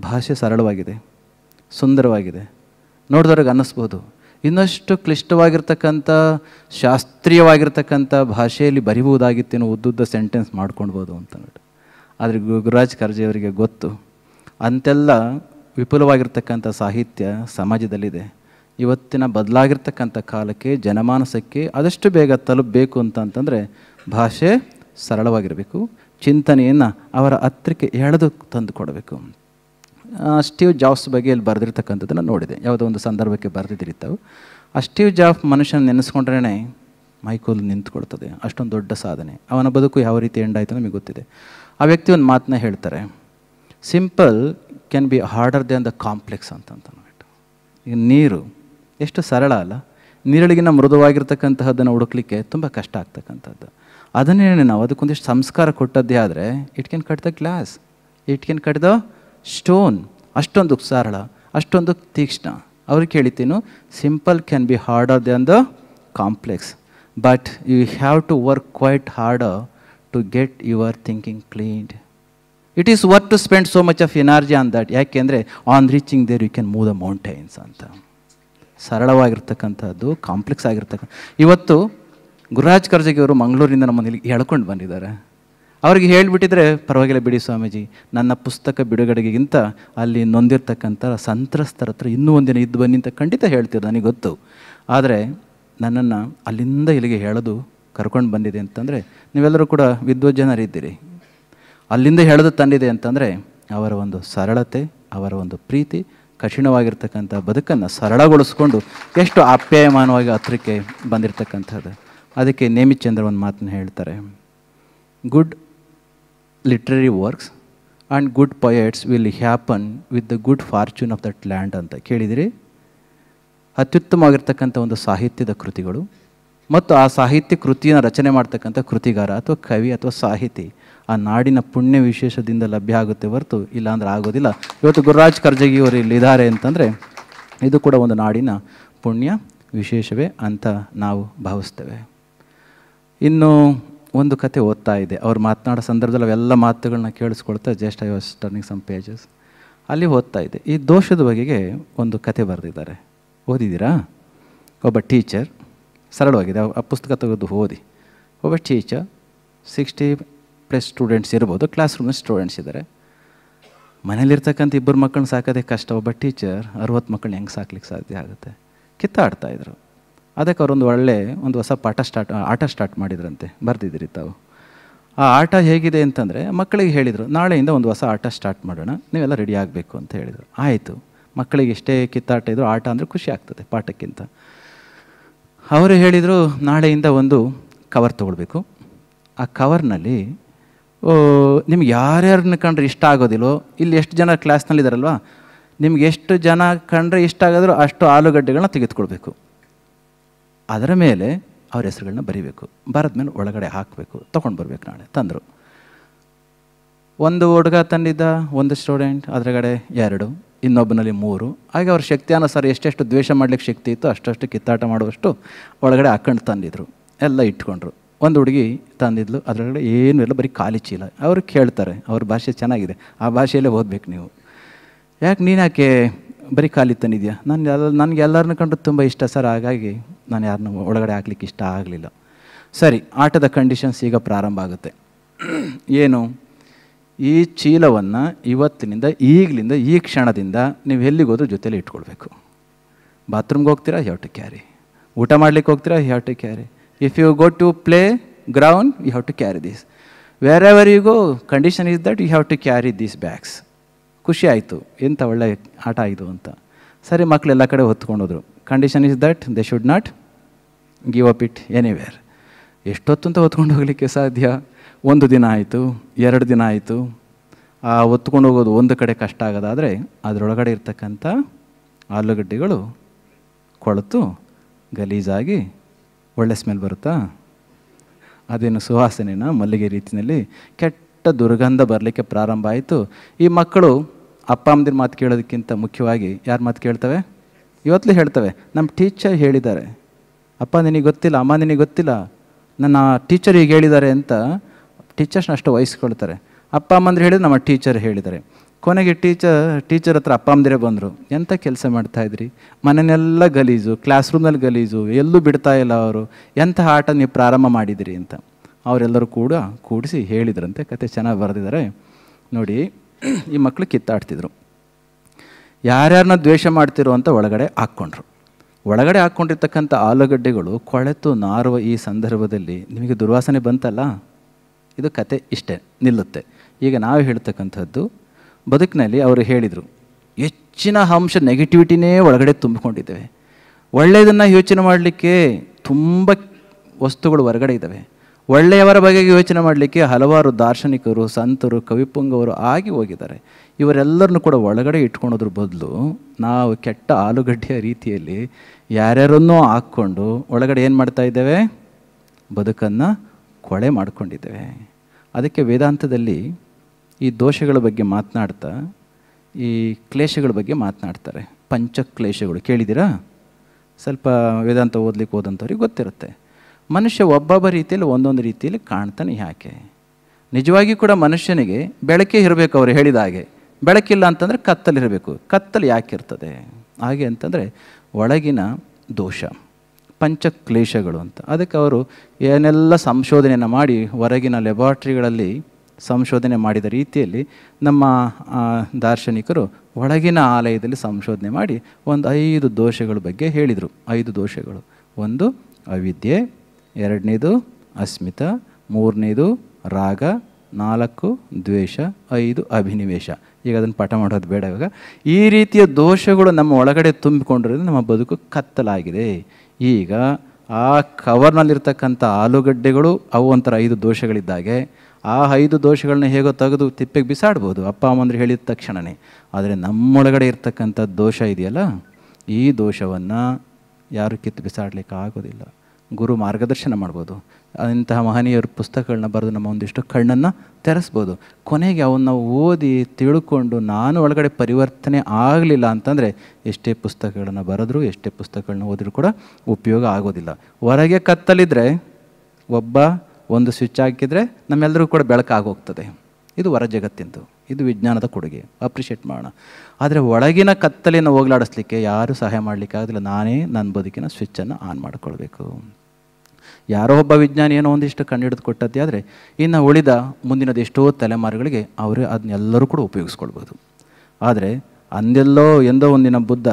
ಭಾಷೆ ಸರಳವಾಗಿದೆ ಸುಂದರವಾಗಿದೆ ನೋಡಿದವ್ರಿಗೆ ಅನ್ನಿಸ್ಬೋದು ಇನ್ನಷ್ಟು ಕ್ಲಿಷ್ಟವಾಗಿರ್ತಕ್ಕಂಥ ಶಾಸ್ತ್ರೀಯವಾಗಿರ್ತಕ್ಕಂಥ ಭಾಷೆಯಲ್ಲಿ ಬರಿಬಹುದಾಗಿತ್ತೇನೋ ಉದ್ದುದ್ದ ಸೆಂಟೆನ್ಸ್ ಮಾಡ್ಕೊಳ್ಬೋದು ಅಂತಂದ್ಬಿಟ್ಟು ಆದರೆ ಗುರುರಾಜ್ ಅವರಿಗೆ ಗೊತ್ತು ಅಂತೆಲ್ಲ ವಿಪುಲವಾಗಿರ್ತಕ್ಕಂಥ ಸಾಹಿತ್ಯ ಸಮಾಜದಲ್ಲಿದೆ ಇವತ್ತಿನ ಬದಲಾಗಿರ್ತಕ್ಕಂಥ ಕಾಲಕ್ಕೆ ಜನಮಾನಸಕ್ಕೆ ಆದಷ್ಟು ಬೇಗ ತಲುಪಬೇಕು ಅಂತಂತಂದರೆ ಭಾಷೆ ಸರಳವಾಗಿರಬೇಕು ಚಿಂತನೆಯನ್ನು ಅವರ ಹತ್ತಿರಕ್ಕೆ ಎಳೆದು ತಂದು ಕೊಡಬೇಕು ಸ್ಟೀವ್ ಜಾಬ್ಸ್ ಬಗ್ಗೆ ಇಲ್ಲಿ ಬರೆದಿರ್ತಕ್ಕಂಥದ್ದನ್ನು ನೋಡಿದೆ ಯಾವುದೋ ಒಂದು ಸಂದರ್ಭಕ್ಕೆ ಬರೆದಿದ್ದಿರ್ತಾವೆ ಆ ಸ್ಟೀವ್ ಜಾಬ್ ಮನುಷ್ಯನ ನೆನೆಸ್ಕೊಂಡ್ರೇ ಮೈಕೋಲ್ ನಿಂತ್ಕೊಡ್ತದೆ ಅಷ್ಟೊಂದು ದೊಡ್ಡ ಸಾಧನೆ ಅವನ ಬದುಕು ಯಾವ ರೀತಿ ಎಂಡಾಯಿತು ನಮಗೆ ಗೊತ್ತಿದೆ ಆ ವ್ಯಕ್ತಿ ಒಂದು ಮಾತನ್ನ ಹೇಳ್ತಾರೆ simple can be harder than the complex ಅಂತಂತ ಈಗ ನೀರು ಎಷ್ಟು ಸರಳ ಅಲ್ಲ ನೀರಳಿಗಿನ ಮೃದುವಾಗಿರ್ತಕ್ಕಂತಹದ್ದನ್ನು ಹುಡುಕ್ಲಿಕ್ಕೆ ತುಂಬ ಕಷ್ಟ ಆಗ್ತಕ್ಕಂಥದ್ದು ಅದನ್ನೇನೆ ನಾವು ಅದಕ್ಕೊಂದಿಷ್ಟು ಸಂಸ್ಕಾರ ಕೊಟ್ಟದ್ದೇ ಆದರೆ it can cut glass it can cut stone ಅಷ್ಟೊಂದು ಸರಳ ಅಷ್ಟೊಂದು ತೀಕ್ಷ್ಣ ಅವ್ರಿಗೆ ಕೇಳಿತೀನು simple can be harder than the complex but you have to work quite harder to get your thinking clean it is work to spend so much of energy on that ಯಾಕೆಂದರೆ on reaching there you can move the mountains ಅಂತ ಸರಳವಾಗಿರ್ತಕ್ಕಂಥದ್ದು ಕಾಂಪ್ಲೆಕ್ಸ್ ಆಗಿರ್ತಕ್ಕಂಥ ಇವತ್ತು ಗುರುರಾಜ್ ಕರ್ಜಗಿ ಅವರು ಮಂಗಳೂರಿಂದ ಇಲ್ಲಿ ಹೇಳ್ಕೊಂಡು ಬಂದಿದ್ದಾರೆ ಅವ್ರಿಗೆ ಹೇಳಿಬಿಟ್ಟಿದ್ರೆ ಪರವಾಗಿಲ್ಲ ಬಿಡಿ ಸ್ವಾಮೀಜಿ ನನ್ನ ಪುಸ್ತಕ ಬಿಡುಗಡೆಗಿಂತ ಅಲ್ಲಿ ನೊಂದಿರ್ತಕ್ಕಂಥ ಸಂತ್ರಸ್ತರ ಹತ್ರ ಇನ್ನೂ ಒಂದಿನ ಇದ್ದು ಬನ್ನಿ ಅಂತ ಖಂಡಿತ ಹೇಳ್ತೀರ ನನಗೆ ಗೊತ್ತು ಆದರೆ ನನ್ನನ್ನು ಅಲ್ಲಿಂದ ಇಲ್ಲಿಗೆ ಹೇಳೋದು ಕರ್ಕೊಂಡು ಬಂದಿದೆ ಅಂತಂದರೆ ನೀವೆಲ್ಲರೂ ಕೂಡ ವಿದ್ವಜ್ಜನರಿದ್ದೀರಿ ಅಲ್ಲಿಂದ ಹೇಳೋದು ತಂದಿದೆ ಅಂತಂದರೆ ಅವರ ಒಂದು ಸರಳತೆ ಅವರ ಒಂದು ಪ್ರೀತಿ ಕಠಿಣವಾಗಿರ್ತಕ್ಕಂಥ ಬದುಕನ್ನು ಸರಳಗೊಳಿಸ್ಕೊಂಡು ಎಷ್ಟು ಆಪ್ಯಾಯಮಾನವಾಗಿ ಹತ್ರಕ್ಕೆ ಬಂದಿರತಕ್ಕಂಥದ್ದು ಅದಕ್ಕೆ ನೇಮಿಚಂದ್ರ ಒಂದು ಮಾತನ್ನು ಹೇಳ್ತಾರೆ good literary works and good poets will happen with the good fortune of that land ಅಂತ ಕೇಳಿದಿರಿ ಅತ್ಯುತ್ತಮವಾಗಿರ್ತಕ್ಕಂಥ ಒಂದು ಸಾಹಿತ್ಯದ ಕೃತಿಗಳು ಮತ್ತು ಆ ಸಾಹಿತ್ಯ ಕೃತಿಯನ್ನು ರಚನೆ ಮಾಡ್ತಕ್ಕಂಥ ಕೃತಿಗಾರ ಅಥವಾ ಕವಿ ಅಥವಾ ಸಾಹಿತಿ ಆ ನಾಡಿನ ಪುಣ್ಯ ವಿಶೇಷದಿಂದ ಲಭ್ಯ ಆಗುತ್ತೆ ಹೊರತು ಇಲ್ಲಾಂದ್ರೆ ಆಗೋದಿಲ್ಲ ಇವತ್ತು ಗುರುರಾಜ್ ಕರ್ಜಗಿಯವರು ಇಲ್ಲಿದ್ದಾರೆ ಅಂತಂದರೆ ಇದು ಕೂಡ ಒಂದು ನಾಡಿನ ಪುಣ್ಯ ವಿಶೇಷವೇ ಅಂತ ನಾವು ಭಾವಿಸ್ತೇವೆ ಇನ್ನು ಒಂದು ಕತೆ ಓದ್ತಾ ಇದೆ ಅವ್ರು ಮಾತನಾಡೋ ಸಂದರ್ಭದಲ್ಲಿ ಅವೆಲ್ಲ ಮಾತುಗಳನ್ನ ಕೇಳಿಸ್ಕೊಳ್ತಾ just I was turning some pages ಅಲ್ಲಿ ಓದ್ತಾ ಇದೆ ಈ ದೋಷದ ಬಗೆಗೆ ಒಂದು ಕತೆ ಬರೆದಿದ್ದಾರೆ ಓದಿದ್ದೀರಾ ಒಬ್ಬ ಟೀಚರ್ ಸರಳವಾಗಿದೆ ಆ ಪುಸ್ತಕ ತೆಗೆದು ಓದಿ ಒಬ್ಬ ಟೀಚರ್ ಸಿಕ್ಸ್ಟಿ ಪ್ಲಸ್ ಸ್ಟೂಡೆಂಟ್ಸ್ ಇರ್ಬೋದು ಕ್ಲಾಸ್ ರೂಮ್ ಸ್ಟೂಡೆಂಟ್ಸ್ ಇದ್ದಾರೆ ಮನೇಲಿರ್ತಕ್ಕಂಥ ಇಬ್ಬರು ಮಕ್ಕಳನ್ನ ಸಾಕೋದೇ ಕಷ್ಟ ಒಬ್ಬ ಟೀಚರ್ ಅರುವತ್ತು ಮಕ್ಕಳನ್ನ ಹೆಂಗೆ ಸಾಕ್ಲಿಕ್ಕೆ ಸಾಧ್ಯ ಆಗುತ್ತೆ ಇದ್ರು ಅದಕ್ಕೆ ಅವರೊಂದು ಒಳ್ಳೆ ಒಂದು ಹೊಸ ಪಾಠ ಸ್ಟಾರ್ಟ್ ಆಟ ಸ್ಟಾರ್ಟ್ ಮಾಡಿದ್ರಂತೆ ಬರೆದಿದ್ರಿ ತಾವು ಆ ಆಟ ಹೇಗಿದೆ ಅಂತಂದರೆ ಮಕ್ಕಳಿಗೆ ಹೇಳಿದರು ನಾಳೆಯಿಂದ ಒಂದು ಹೊಸ ಆಟ ಸ್ಟಾರ್ಟ್ ಮಾಡೋಣ ನೀವೆಲ್ಲ ರೆಡಿ ಆಗಬೇಕು ಅಂತ ಹೇಳಿದರು ಆಯಿತು ಮಕ್ಕಳಿಗೆ ಎಷ್ಟೇ ಕಿತ್ತಾಟ ಇದ್ರು ಆಟ ಅಂದರೆ ಖುಷಿ ಆಗ್ತದೆ ಪಾಠಕ್ಕಿಂತ ಅವರು ಹೇಳಿದರು ನಾಳೆಯಿಂದ ಒಂದು ಕವರ್ ತೊಗೊಳ್ಬೇಕು ಆ ಕವರ್ನಲ್ಲಿ ನಿಮ್ಗೆ ಯಾರ್ಯಾರನ್ನ ಕಂಡ್ರೆ ಇಷ್ಟ ಆಗೋದಿಲ್ಲೋ ಇಲ್ಲಿ ಎಷ್ಟು ಜನ ಕ್ಲಾಸ್ನಲ್ಲಿದ್ದಾರಲ್ವ ನಿಮ್ಗೆ ಎಷ್ಟು ಜನ ಕಂಡ್ರೆ ಇಷ್ಟ ಆಗೋದ್ರೂ ಅಷ್ಟು ಆಲೂಗಡ್ಡೆಗಳನ್ನ ತೆಗೆದುಕೊಳ್ಬೇಕು ಅದರ ಮೇಲೆ ಅವ್ರ ಹೆಸರುಗಳನ್ನ ಬರಿಬೇಕು ಬರೆದ ಮೇಲೆ ಒಳಗಡೆ ಹಾಕಬೇಕು ತೊಗೊಂಡು ಬರಬೇಕು ನಾಳೆ ತಂದರು ಒಂದು ಹುಡುಗ ತಂದಿದ್ದ ಒಂದು ಸ್ಟೂಡೆಂಟ್ ಅದರಗಡೆ ಎರಡು ಇನ್ನೊಬ್ಬನಲ್ಲಿ ಮೂರು ಹಾಗೆ ಅವ್ರ ಶಕ್ತಿಯಾನುಸಾರ ಎಷ್ಟೆಷ್ಟು ದ್ವೇಷ ಮಾಡಲಿಕ್ಕೆ ಶಕ್ತಿ ಇತ್ತು ಅಷ್ಟು ಕಿತ್ತಾಟ ಮಾಡುವಷ್ಟು ಒಳಗಡೆ ಹಾಕೊಂಡು ತಂದಿದ್ರು ಎಲ್ಲ ಇಟ್ಕೊಂಡ್ರು ಒಂದು ಹುಡುಗಿ ತಂದಿದ್ಲು ಅದರೊಳಗಡೆ ಏನೂ ಇಲ್ಲ ಬರೀ ಖಾಲಿ ಚೀಲ ಅವರು ಕೇಳ್ತಾರೆ ಅವ್ರ ಭಾಷೆ ಚೆನ್ನಾಗಿದೆ ಆ ಭಾಷೆಯಲ್ಲೇ ಓದಬೇಕು ನೀವು ಯಾಕೆ ನೀನು ಯಾಕೆ ಬರೀ ಖಾಲಿ ತಂದಿದ್ಯಾ ನಾನು ಎಲ್ಲ ನನಗೆ ಎಲ್ಲರನ್ನ ಕಂಡು ತುಂಬ ಇಷ್ಟ ಸರ್ ಹಾಗಾಗಿ ನಾನು ಯಾರನ್ನೂ ಒಳಗಡೆ ಹಾಕ್ಲಿಕ್ಕೆ ಇಷ್ಟ ಆಗಲಿಲ್ಲ ಸರಿ ಆಟದ ಕಂಡೀಷನ್ಸ್ ಈಗ ಪ್ರಾರಂಭ ಆಗುತ್ತೆ ಏನು ಈ ಚೀಲವನ್ನು ಇವತ್ತಿನಿಂದ ಈಗಲಿಂದ ಈ ಕ್ಷಣದಿಂದ ನೀವು ಎಲ್ಲಿಗೋದ್ರೂ ಜೊತೆಲಿ ಇಟ್ಕೊಳ್ಬೇಕು ಬಾತ್ರೂಮ್ಗೆ ಹೋಗ್ತೀರಾ ಯಾವ ಟು ಕ್ಯಾರಿ ಊಟ ಮಾಡ್ಲಿಕ್ಕೆ ಹೋಗ್ತೀರಾ ಯಾವ to carry If you go to play ground, you have to carry this. Wherever you condition is that you have to carry carry bags bags. ಖುಷಿ ಆಯಿತು ಎಂಥ ಒಳ್ಳೆ ಆಟ ಆಯಿತು ಅಂತ ಸರಿ ಮಕ್ಕಳು ಎಲ್ಲ ಕಡೆ ಹೊತ್ಕೊಂಡೋದ್ರು condition is that they should not give up it anywhere ಅಂತ ಹೊತ್ಕೊಂಡು ಹೋಗಲಿಕ್ಕೆ ಸಾಧ್ಯ ಒಂದು ದಿನ ಆಯಿತು ಎರಡು ದಿನ ಆಯಿತು ಆ ಹೊತ್ಕೊಂಡು ಹೋಗೋದು ಒಂದು ಕಡೆ ಕಷ್ಟ ಆಗೋದಾದರೆ ಅದರೊಳಗಡೆ ಇರ್ತಕ್ಕಂಥ ಆಲೂಗಡ್ಡೆಗಳು ಕೊಳೆತು ಗಲೀಜಾಗಿ ಒಳ್ಳೆ ಸ್ಮೆಲ್ ಬರುತ್ತಾ ಅದೇನು ಸುಹಾಸನೇನ ಮಲ್ಲಿಗೆ ರೀತಿಯಲ್ಲಿ ಕೆಟ್ಟ ದುರ್ಗಂಧ ಬರಲಿಕ್ಕೆ ಪ್ರಾರಂಭ ಆಯಿತು ಈ ಮಕ್ಕಳು ಅಪ್ಪ ಅಮ್ಮದಿನ ಮಾತು ಕೇಳೋದಕ್ಕಿಂತ ಮುಖ್ಯವಾಗಿ ಯಾರು ಮಾತು ಕೇಳ್ತವೆ ಇವತ್ತಲೇ ಹೇಳ್ತವೆ ನಮ್ಮ ಟೀಚರ್ ಹೇಳಿದ್ದಾರೆ ಅಪ್ಪ ನಿನಗೆ ಗೊತ್ತಿಲ್ಲ ಅಮ್ಮ ನಿನಗೆ ಗೊತ್ತಿಲ್ಲ ನನ್ನ ಟೀಚರ್ ಈಗ ಹೇಳಿದ್ದಾರೆ ಅಂತ ಟೀಚರ್ಸ್ನ ಅಷ್ಟು ವಹಿಸ್ಕೊಳ್ತಾರೆ ಅಪ್ಪ ಅಮ್ಮಂದ್ರೆ ಹೇಳಿದ್ರೆ ನಮ್ಮ ಟೀಚರ್ ಹೇಳಿದ್ದಾರೆ ಕೊನೆಗೆ ಟೀಚರ್ ಟೀಚರ್ ಹತ್ರ ಅಪ್ಪ ಅಮ್ಮದಿರೇ ಬಂದರು ಎಂಥ ಕೆಲಸ ಮಾಡ್ತಾಯಿದ್ರಿ ಮನೆಯೆಲ್ಲ ಗಲೀಜು ಕ್ಲಾಸ್ ರೂಮ್ನಲ್ಲಿ ಗಲೀಜು ಎಲ್ಲೂ ಬಿಡ್ತಾ ಇಲ್ಲ ಅವರು ಎಂಥ ಆಟ ನೀವು ಪ್ರಾರಂಭ ಮಾಡಿದಿರಿ ಅಂತ ಅವರೆಲ್ಲರೂ ಕೂಡ ಕೂಡಿಸಿ ಹೇಳಿದ್ರಂತೆ ಕತೆ ಚೆನ್ನಾಗಿ ಬರೆದಿದ್ದಾರೆ ನೋಡಿ ಈ ಮಕ್ಕಳು ಕಿತ್ತಾಡ್ತಿದ್ರು ಯಾರ್ಯಾರನ್ನ ದ್ವೇಷ ಮಾಡ್ತಿರೋ ಅಂತ ಒಳಗಡೆ ಹಾಕ್ಕೊಂಡ್ರು ಒಳಗಡೆ ಹಾಕ್ಕೊಂಡಿರ್ತಕ್ಕಂಥ ಆಲೂಗಡ್ಡೆಗಳು ಕೊಳೆತು ನಾರುವ ಈ ಸಂದರ್ಭದಲ್ಲಿ ನಿಮಗೆ ದುರ್ವಾಸನೆ ಬಂತಲ್ಲ ಇದು ಕತೆ ಇಷ್ಟೇ ನಿಲ್ಲುತ್ತೆ ಈಗ ನಾವು ಹೇಳ್ತಕ್ಕಂಥದ್ದು ಬದುಕಿನಲ್ಲಿ ಅವರು ಹೇಳಿದರು ಹೆಚ್ಚಿನ ಅಂಶ ನೆಗೆಟಿವಿಟಿನೇ ಒಳಗಡೆ ತುಂಬಿಕೊಂಡಿದ್ದೇವೆ ಒಳ್ಳೆಯದನ್ನು ಯೋಚನೆ ಮಾಡಲಿಕ್ಕೆ ತುಂಬ ವಸ್ತುಗಳು ಹೊರಗಡೆ ಇದ್ದಾವೆ ಒಳ್ಳೆಯವರ ಬಗೆಗೆ ಯೋಚನೆ ಮಾಡಲಿಕ್ಕೆ ಹಲವಾರು ದಾರ್ಶನಿಕರು ಸಂತರು ಕವಿಪುಂಗವರು ಆಗಿ ಹೋಗಿದ್ದಾರೆ ಇವರೆಲ್ಲರನ್ನು ಕೂಡ ಒಳಗಡೆ ಇಟ್ಕೊಳೋದ್ರ ಬದಲು ನಾವು ಕೆಟ್ಟ ಆಲೂಗಡ್ಡೆಯ ರೀತಿಯಲ್ಲಿ ಯಾರ್ಯಾರನ್ನೂ ಹಾಕ್ಕೊಂಡು ಒಳಗಡೆ ಏನು ಮಾಡ್ತಾ ಇದ್ದೇವೆ ಬದುಕನ್ನು ಕೊಳೆ ಮಾಡಿಕೊಂಡಿದ್ದೇವೆ ಅದಕ್ಕೆ ವೇದಾಂತದಲ್ಲಿ ಈ ದೋಷಗಳ ಬಗ್ಗೆ ಮಾತನಾಡ್ತಾ ಈ ಕ್ಲೇಷಗಳ ಬಗ್ಗೆ ಮಾತನಾಡ್ತಾರೆ ಪಂಚಕ್ಲೇಶಗಳು ಕೇಳಿದ್ದೀರಾ ಸ್ವಲ್ಪ ವೇದಾಂತ ಓದ್ಲಿಕ್ಕೆ ಹೋದಂಥವ್ರಿಗೆ ಗೊತ್ತಿರುತ್ತೆ ಮನುಷ್ಯ ಒಬ್ಬೊಬ್ಬ ರೀತಿಯಲ್ಲಿ ಒಂದೊಂದು ರೀತಿಯಲ್ಲಿ ಕಾಣ್ತಾನೆ ಯಾಕೆ ನಿಜವಾಗಿ ಕೂಡ ಮನುಷ್ಯನಿಗೆ ಬೆಳಕೆ ಇರಬೇಕು ಅವರು ಹೇಳಿದ ಹಾಗೆ ಬೆಳಕಿಲ್ಲ ಅಂತಂದರೆ ಕತ್ತಲಿರಬೇಕು ಕತ್ತಲು ಇರ್ತದೆ ಹಾಗೆ ಅಂತಂದರೆ ಒಳಗಿನ ದೋಷ ಪಂಚಕ್ಲೇಶಗಳು ಅಂತ ಅದಕ್ಕೆ ಅವರು ಏನೆಲ್ಲ ಸಂಶೋಧನೆಯನ್ನು ಮಾಡಿ ಹೊರಗಿನ ಲೆಬಾರ್ಟ್ರಿಗಳಲ್ಲಿ ಸಂಶೋಧನೆ ಮಾಡಿದ ರೀತಿಯಲ್ಲಿ ನಮ್ಮ ದಾರ್ಶನಿಕರು ಒಳಗಿನ ಆಲಯದಲ್ಲಿ ಸಂಶೋಧನೆ ಮಾಡಿ ಒಂದು ಐದು ದೋಷಗಳ ಬಗ್ಗೆ ಹೇಳಿದರು ಐದು ದೋಷಗಳು ಒಂದು ಅವಿದ್ಯೆ ಎರಡನೇದು ಅಸ್ಮಿತ ಮೂರನೇದು ರಾಗ ನಾಲ್ಕು ದ್ವೇಷ ಐದು ಅಭಿನಿವೇಶ ಈಗ ಅದನ್ನು ಪಾಠ ಮಾಡೋದು ಬೇಡ ಇವಾಗ ಈ ರೀತಿಯ ದೋಷಗಳು ನಮ್ಮ ಒಳಗಡೆ ತುಂಬಿಕೊಂಡಿರೋದು ನಮ್ಮ ಬದುಕು ಕತ್ತಲಾಗಿದೆ ಈಗ ಆ ಕವರ್ನಲ್ಲಿರ್ತಕ್ಕಂಥ ಆಲೂಗಡ್ಡೆಗಳು ಅವು ಒಂಥರ ಐದು ದೋಷಗಳಿದ್ದಾಗೆ ಆ ಐದು ದೋಷಗಳನ್ನ ಹೇಗೋ ತೆಗೆದು ತಿಪ್ಪೆಗೆ ಬಿಸಾಡ್ಬೋದು ಅಪ್ಪ ಅಮ್ಮಂದ್ರೆ ಹೇಳಿದ ತಕ್ಷಣವೇ ಆದರೆ ನಮ್ಮೊಳಗಡೆ ಇರ್ತಕ್ಕಂಥ ದೋಷ ಇದೆಯಲ್ಲ ಈ ದೋಷವನ್ನು ಯಾರು ಕಿತ್ತು ಬಿಸಾಡಲಿಕ್ಕೆ ಆಗೋದಿಲ್ಲ ಗುರು ಮಾರ್ಗದರ್ಶನ ಮಾಡ್ಬೋದು ಇಂತಹ ಮಹನೀಯರು ಪುಸ್ತಕಗಳನ್ನ ಬರೆದು ನಮ್ಮ ಒಂದಿಷ್ಟು ಕಣ್ಣನ್ನು ತೆರೆಸ್ಬೋದು ಕೊನೆಗೆ ಅವನ್ನ ಓದಿ ತಿಳ್ಕೊಂಡು ನಾನು ಒಳಗಡೆ ಪರಿವರ್ತನೆ ಆಗಲಿಲ್ಲ ಅಂತಂದರೆ ಎಷ್ಟೇ ಪುಸ್ತಕಗಳನ್ನು ಬರೆದ್ರು ಎಷ್ಟೇ ಪುಸ್ತಕಗಳನ್ನ ಓದಿದ್ರು ಕೂಡ ಉಪಯೋಗ ಆಗೋದಿಲ್ಲ ಹೊರಗೆ ಕತ್ತಲಿದ್ರೆ ಒಬ್ಬ ಒಂದು ಸ್ವಿಚ್ ಹಾಕಿದರೆ ನಮ್ಮೆಲ್ಲರಿಗೂ ಕೂಡ ಬೆಳಕಾಗೋಗ್ತದೆ ಇದು ಹೊರ ಜಗತ್ತಿಂದು ಇದು ವಿಜ್ಞಾನದ ಕೊಡುಗೆ ಅಪ್ರಿಷಿಯೇಟ್ ಮಾಡೋಣ ಆದರೆ ಒಳಗಿನ ಕತ್ತಲೆಯನ್ನು ಹೋಗ್ಲಾಡಿಸ್ಲಿಕ್ಕೆ ಯಾರು ಸಹಾಯ ಆಗೋದಿಲ್ಲ ನಾನೇ ನನ್ನ ಬದುಕಿನ ಸ್ವಿಚ್ಚನ್ನು ಆನ್ ಮಾಡಿಕೊಳ್ಬೇಕು ಯಾರೋ ಒಬ್ಬ ವಿಜ್ಞಾನಿ ಏನೋ ಒಂದಿಷ್ಟು ಕಂಡುಹಿಡಿದು ಕೊಟ್ಟದ್ದೇ ಆದರೆ ಇನ್ನು ಉಳಿದ ಮುಂದಿನದು ಎಷ್ಟೋ ತಲೆಮಾರುಗಳಿಗೆ ಅವರು ಅದನ್ನೆಲ್ಲರೂ ಕೂಡ ಉಪಯೋಗಿಸ್ಕೊಳ್ಬೋದು ಆದರೆ ಅಂದೆಲ್ಲೋ ಎಂದೋ ಒಂದಿನ ಬುದ್ಧ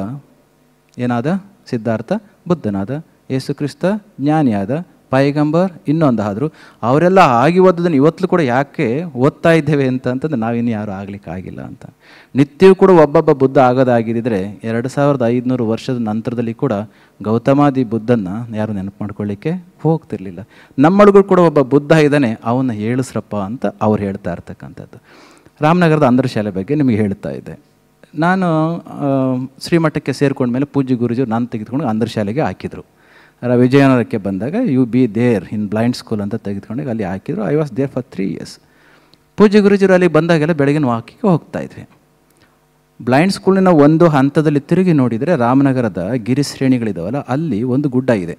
ಏನಾದ ಸಿದ್ಧಾರ್ಥ ಬುದ್ಧನಾದ ಯೇಸುಕ್ರಿಸ್ತ ಜ್ಞಾನಿಯಾದ ಪೈಗಂಬರ್ ಇನ್ನೊಂದು ಆದರು ಅವರೆಲ್ಲ ಆಗಿ ಓದೋದನ್ನು ಇವತ್ತು ಕೂಡ ಯಾಕೆ ಓದ್ತಾ ಇದ್ದೇವೆ ಅಂತ ಅಂತಂದ್ರೆ ನಾವಿನ್ನು ಯಾರು ಆಗಲಿಕ್ಕೆ ಆಗಿಲ್ಲ ಅಂತ ನಿತ್ಯವೂ ಕೂಡ ಒಬ್ಬೊಬ್ಬ ಬುದ್ಧ ಆಗೋದಾಗಿದ್ದರೆ ಎರಡು ಸಾವಿರದ ಐದುನೂರು ವರ್ಷದ ನಂತರದಲ್ಲಿ ಕೂಡ ಗೌತಮಾದಿ ಬುದ್ಧನ್ನು ಯಾರು ನೆನಪು ಮಾಡ್ಕೊಳ್ಳಿಕ್ಕೆ ಹೋಗ್ತಿರ್ಲಿಲ್ಲ ನಮ್ಮೊಳಗೂ ಕೂಡ ಒಬ್ಬ ಬುದ್ಧ ಇದ್ದಾನೆ ಅವನ್ನ ಹೇಳಿಸ್ರಪ್ಪ ಅಂತ ಅವ್ರು ಹೇಳ್ತಾ ಇರ್ತಕ್ಕಂಥದ್ದು ರಾಮನಗರದ ಶಾಲೆ ಬಗ್ಗೆ ನಿಮಗೆ ಹೇಳ್ತಾ ಇದ್ದೆ ನಾನು ಶ್ರೀಮಠಕ್ಕೆ ಸೇರಿಕೊಂಡ ಮೇಲೆ ಪೂಜ್ಯ ಗುರುಜಿ ನಾನು ತೆಗೆದುಕೊಂಡು ಅಂಧರ ಶಾಲೆಗೆ ಹಾಕಿದರು ವಿಜಯನಗರಕ್ಕೆ ಬಂದಾಗ you be there in blind school ಅಂತ ತೆಗೆದುಕೊಂಡಾಗ ಅಲ್ಲಿ ಹಾಕಿದ್ರು I was there for three years ಪೂಜೆ ಗುರುಜಿರು ಅಲ್ಲಿ ಬಂದಾಗೆಲ್ಲ ಬೆಳಗಿನ ವಾಕಿಗೆ ಹೋಗ್ತಾಯಿದ್ವಿ ಬ್ಲೈಂಡ್ ಸ್ಕೂಲಿನ ಒಂದು ಹಂತದಲ್ಲಿ ತಿರುಗಿ ನೋಡಿದರೆ ರಾಮನಗರದ ಗಿರಿಶ್ರೇಣಿಗಳಿದಾವಲ್ಲ ಅಲ್ಲಿ ಒಂದು ಗುಡ್ಡ ಇದೆ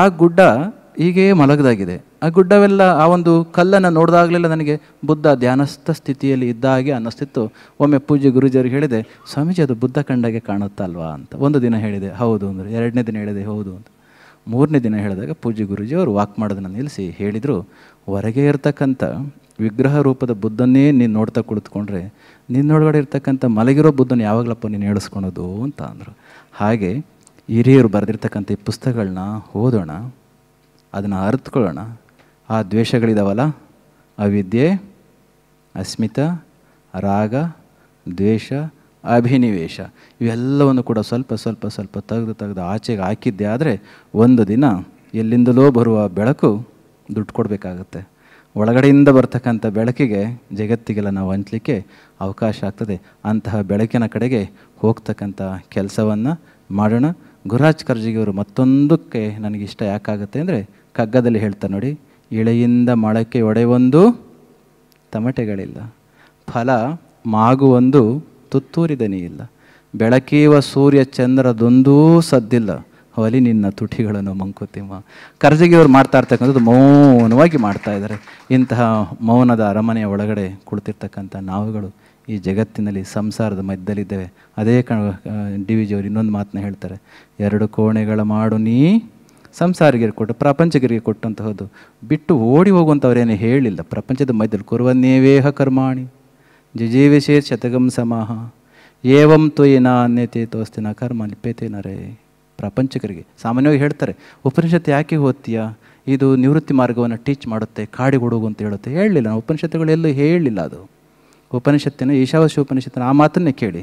ಆ ಗುಡ್ಡ ಹೀಗೇ ಮಲಗದಾಗಿದೆ ಆ ಗುಡ್ಡವೆಲ್ಲ ಆ ಒಂದು ಕಲ್ಲನ್ನು ನೋಡಿದಾಗಲೆಲ್ಲ ನನಗೆ ಬುದ್ಧ ಧ್ಯಾನಸ್ಥ ಸ್ಥಿತಿಯಲ್ಲಿ ಇದ್ದ ಹಾಗೆ ಅನ್ನಿಸ್ತಿತ್ತು ಒಮ್ಮೆ ಪೂಜೆ ಗುರುಜಿಯವ್ರಿಗೆ ಹೇಳಿದೆ ಸ್ವಾಮೀಜಿ ಅದು ಬುದ್ಧ ಕಂಡಾಗೆ ಕಾಣುತ್ತಲ್ವಾ ಅಂತ ಒಂದು ದಿನ ಹೇಳಿದೆ ಹೌದು ಅಂದರೆ ಎರಡನೇ ದಿನ ಹೇಳಿದೆ ಹೌದು ಅಂತ ಮೂರನೇ ದಿನ ಹೇಳಿದಾಗ ಪೂಜೆ ಗುರುಜಿ ಅವರು ವಾಕ್ ಮಾಡೋದನ್ನು ನಿಲ್ಲಿಸಿ ಹೇಳಿದರು ಹೊರಗೆ ಇರತಕ್ಕಂಥ ವಿಗ್ರಹ ರೂಪದ ಬುದ್ಧನ್ನೇ ನೀನು ನೋಡ್ತಾ ಕುಳಿತುಕೊಂಡ್ರೆ ನಿನ್ನೊಳಗಡೆ ಇರ್ತಕ್ಕಂಥ ಮಲಗಿರೋ ಬುದ್ಧನ ಯಾವಾಗಲಪ್ಪ ನೀನು ಹೇಳಿಸ್ಕೊಳೋದು ಅಂತ ಅಂದರು ಹಾಗೆ ಹಿರಿಯರು ಬರೆದಿರ್ತಕ್ಕಂಥ ಈ ಪುಸ್ತಕಗಳನ್ನ ಓದೋಣ ಅದನ್ನು ಅರ್ತ್ಕೊಳ್ಳೋಣ ಆ ದ್ವೇಷಗಳಿದಾವಲ್ಲ ಅವಿದ್ಯೆ ಅಸ್ಮಿತ ರಾಗ ದ್ವೇಷ ಅಭಿನಿವೇಶ ಇವೆಲ್ಲವನ್ನು ಕೂಡ ಸ್ವಲ್ಪ ಸ್ವಲ್ಪ ಸ್ವಲ್ಪ ತೆಗೆದು ತೆಗೆದು ಆಚೆಗೆ ಹಾಕಿದ್ದೆ ಆದರೆ ಒಂದು ದಿನ ಎಲ್ಲಿಂದಲೋ ಬರುವ ಬೆಳಕು ದುಡ್ಡು ಕೊಡಬೇಕಾಗತ್ತೆ ಒಳಗಡೆಯಿಂದ ಬರ್ತಕ್ಕಂಥ ಬೆಳಕಿಗೆ ಜಗತ್ತಿಗೆಲ್ಲ ನಾವು ಹಂಚಲಿಕ್ಕೆ ಅವಕಾಶ ಆಗ್ತದೆ ಅಂತಹ ಬೆಳಕಿನ ಕಡೆಗೆ ಹೋಗ್ತಕ್ಕಂಥ ಕೆಲಸವನ್ನು ಮಾಡೋಣ ಗುರುರಾಜ್ ಕರ್ಜಿಗೆಯವರು ಮತ್ತೊಂದಕ್ಕೆ ನನಗೆ ಇಷ್ಟ ಯಾಕಾಗುತ್ತೆ ಅಂದರೆ ಕಗ್ಗದಲ್ಲಿ ಹೇಳ್ತಾರೆ ನೋಡಿ ಇಳೆಯಿಂದ ಮೊಳಕೆ ಒಡೆಯೊಂದು ತಮಟೆಗಳಿಲ್ಲ ಫಲ ಮಾಗುವೊಂದು ತುತ್ತೂರಿದನೇ ಇಲ್ಲ ಬೆಳಕೀವ ಸೂರ್ಯ ಚಂದ್ರದೊಂದೂ ಸದ್ದಿಲ್ಲ ಹೊಲಿ ನಿನ್ನ ತುಟಿಗಳನ್ನು ಮಂಕುತಿಮ್ಮ ಕರ್ಜಗಿಯವರು ಮಾಡ್ತಾ ಇರ್ತಕ್ಕಂಥದ್ದು ಮೌನವಾಗಿ ಮಾಡ್ತಾ ಇದ್ದಾರೆ ಇಂತಹ ಮೌನದ ಅರಮನೆಯ ಒಳಗಡೆ ಕುಳಿತಿರ್ತಕ್ಕಂಥ ನಾವುಗಳು ಈ ಜಗತ್ತಿನಲ್ಲಿ ಸಂಸಾರದ ಮಧ್ಯದಲ್ಲಿದ್ದೇವೆ ಅದೇ ಕಣ ಡಿ ವಿ ಜಿಯವರು ಇನ್ನೊಂದು ಮಾತನ್ನ ಹೇಳ್ತಾರೆ ಎರಡು ಕೋಣೆಗಳ ಮಾಡು ನೀ ಸಂಸಾರಿಗರಿಗೆ ಕೊಟ್ಟು ಪ್ರಪಂಚಗಿರಿಗೆ ಕೊಟ್ಟಂತಹದ್ದು ಬಿಟ್ಟು ಓಡಿ ಹೋಗುವಂಥವ್ರೇನು ಹೇಳಿಲ್ಲ ಪ್ರಪಂಚದ ಮಧ್ಯದಲ್ಲಿ ಕುರುವ ನೇವೇಹ ಕರ್ಮಾಣಿ ಜಿಜೀವಿಷೇ ಶತಗಂ ಸಮಾಹ ಏವಂ ತ್ವಯಿ ಅನ್ಯತೆ ತೋಸ್ತಿ ನ ಕರ್ಮ ಲಿಪ್ಯತೆ ನರೇ ಪ್ರಪಂಚಕರಿಗೆ ಸಾಮಾನ್ಯವಾಗಿ ಹೇಳ್ತಾರೆ ಉಪನಿಷತ್ತು ಯಾಕೆ ಓದ್ತೀಯಾ ಇದು ನಿವೃತ್ತಿ ಮಾರ್ಗವನ್ನು ಟೀಚ್ ಮಾಡುತ್ತೆ ಕಾಡಿಗೊಡುಗು ಅಂತ ಹೇಳುತ್ತೆ ಹೇಳಲಿಲ್ಲ ಉಪನಿಷತ್ತುಗಳೆಲ್ಲೂ ಹೇಳಲಿಲ್ಲ ಅದು ಉಪನಿಷತ್ತಿನ ಈಶಾವಾಸ್ಯ ಉಪನಿಷತ್ತಿನ ಆ ಮಾತನ್ನೇ ಕೇಳಿ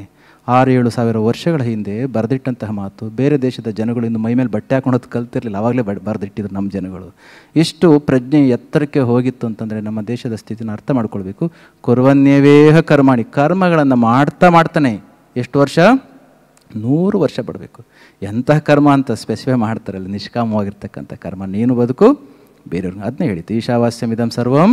ಆರು ಏಳು ಸಾವಿರ ವರ್ಷಗಳ ಹಿಂದೆ ಬರೆದಿಟ್ಟಂತಹ ಮಾತು ಬೇರೆ ದೇಶದ ಜನಗಳು ಇನ್ನು ಮೈಮೇಲೆ ಬಟ್ಟೆ ಹಾಕೊಳೋದು ಕಲ್ತಿರಲಿಲ್ಲ ಆವಾಗಲೇ ಬಡ್ ಬರೆದಿಟ್ಟಿದ್ರು ನಮ್ಮ ಜನಗಳು ಇಷ್ಟು ಪ್ರಜ್ಞೆ ಎತ್ತರಕ್ಕೆ ಹೋಗಿತ್ತು ಅಂತಂದರೆ ನಮ್ಮ ದೇಶದ ಸ್ಥಿತಿನ ಅರ್ಥ ಮಾಡ್ಕೊಳ್ಬೇಕು ಕುರ್ವನ್ಯವೇಹ ಕರ್ಮಾಣಿ ಕರ್ಮಗಳನ್ನು ಮಾಡ್ತಾ ಮಾಡ್ತಾನೆ ಎಷ್ಟು ವರ್ಷ ನೂರು ವರ್ಷ ಪಡಬೇಕು ಎಂತಹ ಕರ್ಮ ಅಂತ ಸ್ಪೆಸಿಫೈ ಮಾಡ್ತಾರಲ್ಲ ನಿಷ್ಕಾಮವಾಗಿರ್ತಕ್ಕಂಥ ಕರ್ಮ ನೀನು ಬದುಕು ಬೇರೆಯವ್ರಿಗೆ ಅದನ್ನೇ ಹೇಳಿತು ಈಶಾವಾಸ್ಯಮಿದಂ ಸರ್ವಂ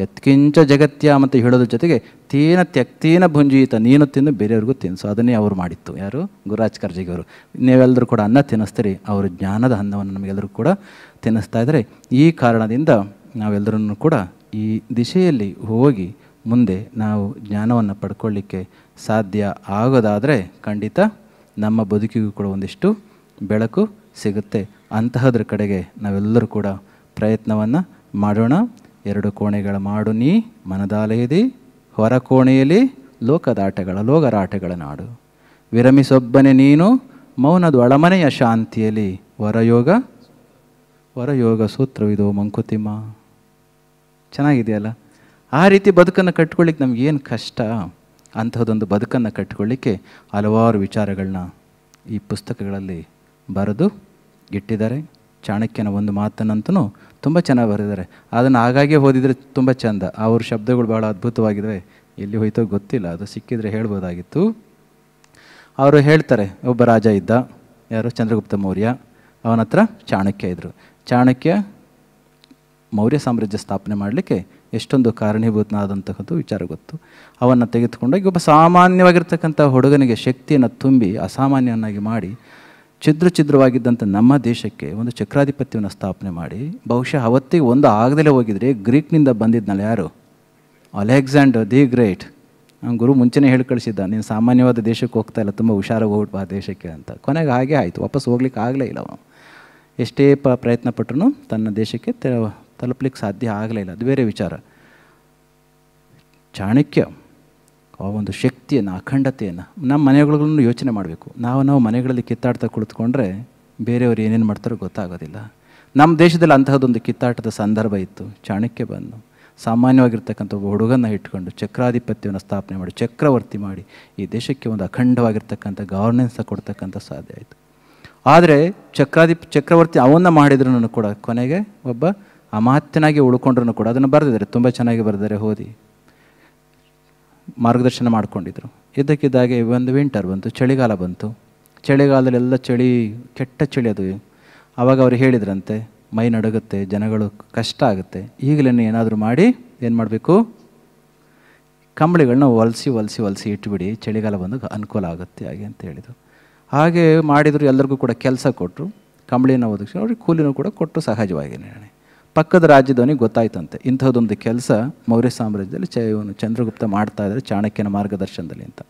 ಯತ್ಕಿಂಚ ಜಗತ್ಯ ಅಂತ ಹೇಳೋದ್ರ ಜೊತೆಗೆ ತೀನ ತ್ಯಕ್ತೀನ ಭುಂಜೀತ ನೀನು ತಿನ್ನು ಬೇರೆಯವ್ರಿಗೂ ತಿನ್ನಿಸು ಅದನ್ನೇ ಅವರು ಮಾಡಿತ್ತು ಯಾರು ಗುರುರಾಜ್ ಅವರು ನೀವೆಲ್ಲರೂ ಕೂಡ ಅನ್ನ ತಿನ್ನಿಸ್ತೀರಿ ಅವರು ಜ್ಞಾನದ ಅನ್ನವನ್ನು ನಮಗೆಲ್ಲರೂ ಕೂಡ ತಿನ್ನಿಸ್ತಾ ಇದ್ದಾರೆ ಈ ಕಾರಣದಿಂದ ನಾವೆಲ್ಲರೂ ಕೂಡ ಈ ದಿಶೆಯಲ್ಲಿ ಹೋಗಿ ಮುಂದೆ ನಾವು ಜ್ಞಾನವನ್ನು ಪಡ್ಕೊಳ್ಳಿಕ್ಕೆ ಸಾಧ್ಯ ಆಗೋದಾದರೆ ಖಂಡಿತ ನಮ್ಮ ಬದುಕಿಗೂ ಕೂಡ ಒಂದಿಷ್ಟು ಬೆಳಕು ಸಿಗುತ್ತೆ ಅಂತಹದ್ರ ಕಡೆಗೆ ನಾವೆಲ್ಲರೂ ಕೂಡ ಪ್ರಯತ್ನವನ್ನು ಮಾಡೋಣ ಎರಡು ಕೋಣೆಗಳ ಮಾಡು ನೀ ಮನದಾಲಯದಿ ಹೊರ ಕೋಣೆಯಲ್ಲಿ ಲೋಕದಾಟಗಳ ಲೋಗರಾಟಗಳ ನಾಡು ವಿರಮಿಸೊಬ್ಬನೆ ನೀನು ಮೌನದ ಅಳಮನೆಯ ಶಾಂತಿಯಲ್ಲಿ ವರಯೋಗ ವರಯೋಗ ಸೂತ್ರವಿದು ಮಂಕುತಿಮ್ಮ ಚೆನ್ನಾಗಿದೆಯಲ್ಲ ಆ ರೀತಿ ಬದುಕನ್ನು ಕಟ್ಕೊಳ್ಳಿಕ್ಕೆ ನಮಗೇನು ಕಷ್ಟ ಅಂಥದ್ದೊಂದು ಬದುಕನ್ನು ಕಟ್ಕೊಳ್ಳಿಕ್ಕೆ ಹಲವಾರು ವಿಚಾರಗಳನ್ನ ಈ ಪುಸ್ತಕಗಳಲ್ಲಿ ಬರೆದು ಇಟ್ಟಿದ್ದಾರೆ ಚಾಣಕ್ಯನ ಒಂದು ಮಾತನ್ನಂತೂ ತುಂಬ ಚೆನ್ನಾಗಿ ಬರೆದಿದ್ದಾರೆ ಅದನ್ನು ಹಾಗಾಗಿ ಓದಿದರೆ ತುಂಬ ಚೆಂದ ಅವ್ರ ಶಬ್ದಗಳು ಭಾಳ ಅದ್ಭುತವಾಗಿದ್ದಾವೆ ಎಲ್ಲಿ ಹೋಯ್ತೋ ಗೊತ್ತಿಲ್ಲ ಅದು ಸಿಕ್ಕಿದರೆ ಹೇಳ್ಬೋದಾಗಿತ್ತು ಅವರು ಹೇಳ್ತಾರೆ ಒಬ್ಬ ರಾಜ ಇದ್ದ ಯಾರು ಚಂದ್ರಗುಪ್ತ ಮೌರ್ಯ ಅವನ ಹತ್ರ ಚಾಣಕ್ಯ ಇದ್ದರು ಚಾಣಕ್ಯ ಮೌರ್ಯ ಸಾಮ್ರಾಜ್ಯ ಸ್ಥಾಪನೆ ಮಾಡಲಿಕ್ಕೆ ಎಷ್ಟೊಂದು ಕಾರಣೀಭೂತನಾದಂತಹದ್ದು ವಿಚಾರ ಗೊತ್ತು ಅವನ್ನು ತೆಗೆದುಕೊಂಡೋಗಿ ಒಬ್ಬ ಸಾಮಾನ್ಯವಾಗಿರ್ತಕ್ಕಂಥ ಹುಡುಗನಿಗೆ ಶಕ್ತಿಯನ್ನು ತುಂಬಿ ಅಸಾಮಾನ್ಯನಾಗಿ ಮಾಡಿ ಛಿದ್ರ ಛಿದ್ರವಾಗಿದ್ದಂಥ ನಮ್ಮ ದೇಶಕ್ಕೆ ಒಂದು ಚಕ್ರಾಧಿಪತ್ಯವನ್ನು ಸ್ಥಾಪನೆ ಮಾಡಿ ಬಹುಶಃ ಅವತ್ತಿಗೆ ಒಂದು ಆಗದಲ್ಲೇ ಹೋಗಿದರೆ ಗ್ರೀಕ್ನಿಂದ ಬಂದಿದ್ನಲ್ಲ ಯಾರು ಅಲೆಕ್ಸಾಂಡರ್ ದಿ ಗ್ರೇಟ್ ನಾನು ಗುರು ಮುಂಚೆನೇ ಹೇಳಿ ಕಳಿಸಿದ್ದ ನೀನು ಸಾಮಾನ್ಯವಾದ ದೇಶಕ್ಕೆ ಹೋಗ್ತಾ ಇಲ್ಲ ತುಂಬ ಹುಷಾರಾಗಿ ಹೋಗ್ಬಿಟ್ಟು ಆ ದೇಶಕ್ಕೆ ಅಂತ ಕೊನೆಗೆ ಹಾಗೆ ಆಯಿತು ವಾಪಸ್ ಹೋಗ್ಲಿಕ್ಕೆ ಆಗಲೇ ಇಲ್ಲ ಅವನು ಎಷ್ಟೇ ಪ ಪ್ರಯತ್ನ ಪಟ್ಟರು ತನ್ನ ದೇಶಕ್ಕೆ ತಲುಪಲಿಕ್ಕೆ ಸಾಧ್ಯ ಆಗಲೇ ಇಲ್ಲ ಅದು ಬೇರೆ ವಿಚಾರ ಚಾಣಕ್ಯ ಆ ಒಂದು ಶಕ್ತಿಯನ್ನು ಅಖಂಡತೆಯನ್ನು ನಮ್ಮ ಮನೆಗಳನ್ನು ಯೋಚನೆ ಮಾಡಬೇಕು ನಾವು ನಾವು ಮನೆಗಳಲ್ಲಿ ಕಿತ್ತಾಡ್ತಾ ಕುಳಿತುಕೊಂಡ್ರೆ ಬೇರೆಯವರು ಏನೇನು ಮಾಡ್ತಾರೋ ಗೊತ್ತಾಗೋದಿಲ್ಲ ನಮ್ಮ ದೇಶದಲ್ಲಿ ಅಂತಹದೊಂದು ಕಿತ್ತಾಟದ ಸಂದರ್ಭ ಇತ್ತು ಚಾಣಕ್ಯ ಬಂದು ಸಾಮಾನ್ಯವಾಗಿರ್ತಕ್ಕಂಥ ಒಬ್ಬ ಹುಡುಗನ ಇಟ್ಕೊಂಡು ಚಕ್ರಾಧಿಪತ್ಯವನ್ನು ಸ್ಥಾಪನೆ ಮಾಡಿ ಚಕ್ರವರ್ತಿ ಮಾಡಿ ಈ ದೇಶಕ್ಕೆ ಒಂದು ಅಖಂಡವಾಗಿರ್ತಕ್ಕಂಥ ಗವರ್ನೆನ್ಸ ಕೊಡ್ತಕ್ಕಂಥ ಸಾಧ್ಯ ಆಯಿತು ಆದರೆ ಚಕ್ರಾಧಿಪ ಚಕ್ರವರ್ತಿ ಅವನ್ನ ಮಾಡಿದ್ರೂ ಕೂಡ ಕೊನೆಗೆ ಒಬ್ಬ ಅಮಾತ್ಯನಾಗಿ ಉಳ್ಕೊಂಡ್ರೂ ಕೂಡ ಅದನ್ನು ಬರೆದಿದ್ದಾರೆ ತುಂಬ ಚೆನ್ನಾಗಿ ಬರೆದಿದ್ದಾರೆ ಓದಿ ಮಾರ್ಗದರ್ಶನ ಮಾಡಿಕೊಂಡಿದ್ರು ಇದ್ದಕ್ಕಿದ್ದಾಗೆ ಒಂದು ವಿಂಟರ್ ಬಂತು ಚಳಿಗಾಲ ಬಂತು ಚಳಿಗಾಲದಲ್ಲೆಲ್ಲ ಚಳಿ ಕೆಟ್ಟ ಚಳಿ ಅದು ಆವಾಗ ಅವರು ಹೇಳಿದ್ರಂತೆ ಮೈ ನಡುಗುತ್ತೆ ಜನಗಳು ಕಷ್ಟ ಆಗುತ್ತೆ ಈಗಲೇ ಏನಾದರೂ ಮಾಡಿ ಏನು ಮಾಡಬೇಕು ಕಂಬಳಿಗಳನ್ನ ಒಲಸಿ ಒಲಸಿ ಒಲಿಸಿ ಇಟ್ಬಿಡಿ ಚಳಿಗಾಲ ಬಂದು ಅನುಕೂಲ ಆಗುತ್ತೆ ಹಾಗೆ ಅಂತ ಹೇಳಿದರು ಹಾಗೆ ಮಾಡಿದರು ಎಲ್ಲರಿಗೂ ಕೂಡ ಕೆಲಸ ಕೊಟ್ಟರು ಕಂಬಳಿನ ಒದಗಿಸಿ ಅವ್ರಿಗೆ ಕೂಲಿನೂ ಕೂಡ ಕೊಟ್ಟರು ಸಹಜವಾಗಿ ನಿರ್ಣಯ ಪಕ್ಕದ ರಾಜ್ಯದವನಿಗೆ ಗೊತ್ತಾಯ್ತಂತೆ ಇಂಥದ್ದೊಂದು ಕೆಲಸ ಮೌರ್ಯ ಸಾಮ್ರಾಜ್ಯದಲ್ಲಿ ಚ ಇವನು ಚಂದ್ರಗುಪ್ತ ಮಾಡ್ತಾ ಇದ್ದಾರೆ ಚಾಣಕ್ಯನ ಮಾರ್ಗದರ್ಶನದಲ್ಲಿ ಅಂತ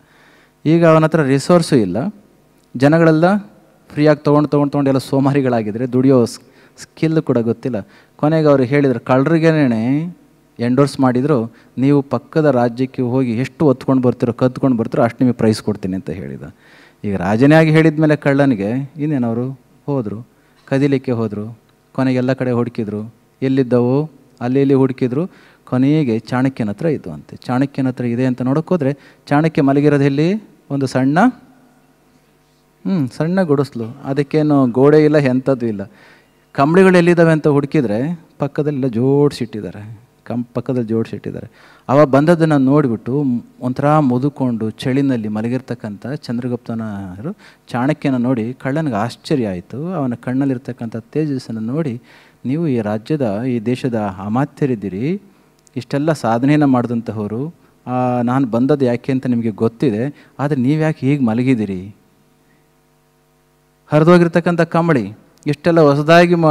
ಈಗ ಅವನ ಹತ್ರ ರಿಸೋರ್ಸು ಇಲ್ಲ ಜನಗಳೆಲ್ಲ ಫ್ರೀಯಾಗಿ ತೊಗೊಂಡು ತೊಗೊಂಡು ತೊಗೊಂಡು ಎಲ್ಲ ಸೋಮಾರಿಗಳಾಗಿದ್ದರೆ ದುಡಿಯೋ ಸ್ಕಿಲ್ ಕೂಡ ಗೊತ್ತಿಲ್ಲ ಕೊನೆಗೆ ಅವರು ಹೇಳಿದರು ಕಳ್ಳರಿಗೇನೆ ಎಂಡೋರ್ಸ್ ಮಾಡಿದರು ನೀವು ಪಕ್ಕದ ರಾಜ್ಯಕ್ಕೆ ಹೋಗಿ ಎಷ್ಟು ಒತ್ಕೊಂಡು ಬರ್ತಿರೋ ಕದ್ಕೊಂಡು ಬರ್ತಿರೋ ಅಷ್ಟು ನಿಮಗೆ ಪ್ರೈಸ್ ಕೊಡ್ತೀನಿ ಅಂತ ಹೇಳಿದ ಈಗ ರಾಜನೇ ಆಗಿ ಹೇಳಿದ ಮೇಲೆ ಕಳ್ಳನಿಗೆ ಇನ್ನೇನವರು ಹೋದರು ಕದಿಲಿಕ್ಕೆ ಹೋದರು ಎಲ್ಲ ಕಡೆ ಹುಡುಕಿದ್ರು ಎಲ್ಲಿದ್ದವು ಅಲ್ಲಿ ಇಲ್ಲಿ ಹುಡುಕಿದ್ರು ಕೊನೆಗೆ ಚಾಣಕ್ಯನ ಹತ್ರ ಇದ್ದು ಅಂತೆ ಚಾಣಕ್ಯನ ಹತ್ರ ಇದೆ ಅಂತ ನೋಡೋಕ್ಕೋದ್ರೆ ಚಾಣಕ್ಯ ಮಲಗಿರೋದು ಒಂದು ಸಣ್ಣ ಹ್ಞೂ ಸಣ್ಣ ಗುಡಿಸ್ಲು ಅದಕ್ಕೇನು ಗೋಡೆ ಇಲ್ಲ ಎಂಥದ್ದು ಇಲ್ಲ ಕಂಬಳಿಗಳು ಎಲ್ಲಿದ್ದಾವೆ ಅಂತ ಹುಡುಕಿದ್ರೆ ಪಕ್ಕದಲ್ಲೆಲ್ಲ ಜೋಡಿಸಿಟ್ಟಿದ್ದಾರೆ ಕಂ ಪಕ್ಕದಲ್ಲಿ ಜೋಡಿಸಿಟ್ಟಿದ್ದಾರೆ ಅವ ಬಂದದ್ದನ್ನು ನೋಡಿಬಿಟ್ಟು ಒಂಥರ ಮುದುಕೊಂಡು ಚಳಿನಲ್ಲಿ ಮಲಗಿರ್ತಕ್ಕಂಥ ಚಂದ್ರಗುಪ್ತನರು ಚಾಣಕ್ಯನ ನೋಡಿ ಕಳ್ಳನಿಗೆ ಆಶ್ಚರ್ಯ ಆಯಿತು ಅವನ ಕಣ್ಣಲ್ಲಿರ್ತಕ್ಕಂಥ ತೇಜಸ್ಸನ್ನು ನೋಡಿ ನೀವು ಈ ರಾಜ್ಯದ ಈ ದೇಶದ ಅಮಾತ್ಯರಿದ್ದೀರಿ ಇಷ್ಟೆಲ್ಲ ಸಾಧನೆಯನ್ನು ಮಾಡಿದಂಥವರು ನಾನು ಬಂದದ್ದು ಯಾಕೆ ಅಂತ ನಿಮಗೆ ಗೊತ್ತಿದೆ ಆದರೆ ನೀವು ಯಾಕೆ ಹೀಗೆ ಮಲಗಿದ್ದೀರಿ ಹರಿದೋಗಿರ್ತಕ್ಕಂಥ ಕಂಬಳಿ ಇಷ್ಟೆಲ್ಲ ಹೊಸದಾಗಿ ಮ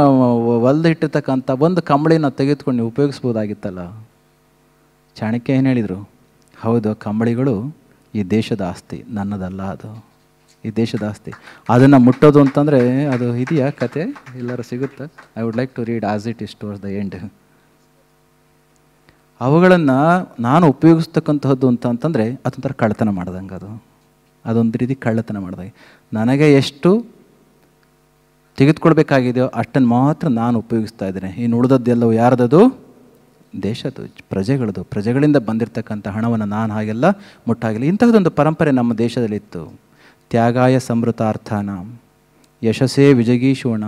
ಹೊಲ್ದಿಟ್ಟಿರ್ತಕ್ಕಂಥ ಒಂದು ಕಂಬಳಿನ ತೆಗೆದುಕೊಂಡು ನೀವು ಉಪಯೋಗಿಸ್ಬೋದಾಗಿತ್ತಲ್ಲ ಚಾಣಕ್ಯ ಏನು ಹೇಳಿದರು ಹೌದು ಕಂಬಳಿಗಳು ಈ ದೇಶದ ಆಸ್ತಿ ನನ್ನದಲ್ಲ ಅದು ಈ ದೇಶದ ಆಸ್ತಿ ಅದನ್ನು ಮುಟ್ಟೋದು ಅಂತಂದರೆ ಅದು ಇದೆಯಾ ಕತೆ ಎಲ್ಲರೂ ಸಿಗುತ್ತೆ I would like to read as it is towards the end ಅವುಗಳನ್ನು ನಾನು ಉಪಯೋಗಿಸ್ತಕ್ಕಂಥದ್ದು ಅಂತ ಅಂತಂದರೆ ಅದೊಂಥರ ಕಳ್ಳತನ ಮಾಡ್ದಂಗೆ ಅದು ಅದೊಂದು ರೀತಿ ಕಳ್ಳತನ ಮಾಡ್ದಂಗೆ ನನಗೆ ಎಷ್ಟು ತೆಗೆದುಕೊಳ್ಬೇಕಾಗಿದೆಯೋ ಅಷ್ಟನ್ನು ಮಾತ್ರ ನಾನು ಉಪಯೋಗಿಸ್ತಾ ಇದ್ದೇನೆ ಇನ್ನು ಉಳಿದದ್ದೆಲ್ಲವೂ ಯಾರದದು ದೇಶದ್ದು ಪ್ರಜೆಗಳದು ಪ್ರಜೆಗಳಿಂದ ಬಂದಿರತಕ್ಕಂಥ ಹಣವನ್ನು ನಾನು ಹಾಗೆಲ್ಲ ಮುಟ್ಟಾಗಿಲ್ಲ ಇಂಥದ್ದೊಂದು ಪರಂಪರೆ ನಮ್ಮ ದೇಶದಲ್ಲಿತ್ತು ತ್ಯಾಗಾಯ ಸಮೃತಾರ್ಥಾನ ಯಶಸ್ಸೇ ವಿಜಗೀಶೋಣ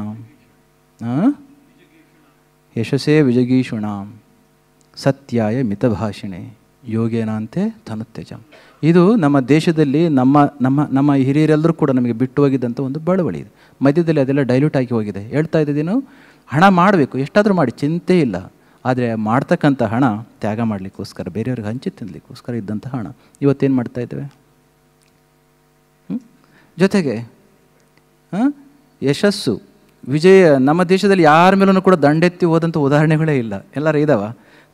ಯಶಸೇ ವಿಜಗೀಷುಣ ಸತ್ಯಾಯ ಮಿತಭಾಷಿಣೆ ಯೋಗೇನಾಂತೆ ಧನುತ್ಯಜಂ ಇದು ನಮ್ಮ ದೇಶದಲ್ಲಿ ನಮ್ಮ ನಮ್ಮ ನಮ್ಮ ಹಿರಿಯರೆಲ್ಲರೂ ಕೂಡ ನಮಗೆ ಬಿಟ್ಟು ಹೋಗಿದ್ದಂಥ ಒಂದು ಬಳವಳಿ ಇದೆ ಮಧ್ಯದಲ್ಲಿ ಅದೆಲ್ಲ ಡೈಲ್ಯೂಟ್ ಆಗಿ ಹೋಗಿದೆ ಹೇಳ್ತಾ ಇದ್ದೀನೋ ಹಣ ಮಾಡಬೇಕು ಎಷ್ಟಾದರೂ ಮಾಡಿ ಚಿಂತೆ ಇಲ್ಲ ಆದರೆ ಮಾಡ್ತಕ್ಕಂಥ ಹಣ ತ್ಯಾಗ ಮಾಡಲಿಕ್ಕೋಸ್ಕರ ಬೇರೆಯವ್ರಿಗೆ ಹಂಚಿ ತಿನ್ನಲಿಕ್ಕೋಸ್ಕರ ಇದ್ದಂಥ ಹಣ ಇವತ್ತೇನು ಮಾಡ್ತಾ ಇದ್ದೇವೆ ಜೊತೆಗೆ ಯಶಸ್ಸು ವಿಜಯ ನಮ್ಮ ದೇಶದಲ್ಲಿ ಯಾರ ಮೇಲೂ ಕೂಡ ದಂಡೆತ್ತಿ ಹೋದಂಥ ಉದಾಹರಣೆಗಳೇ ಇಲ್ಲ ಎಲ್ಲರೂ ಇದ್ದಾವ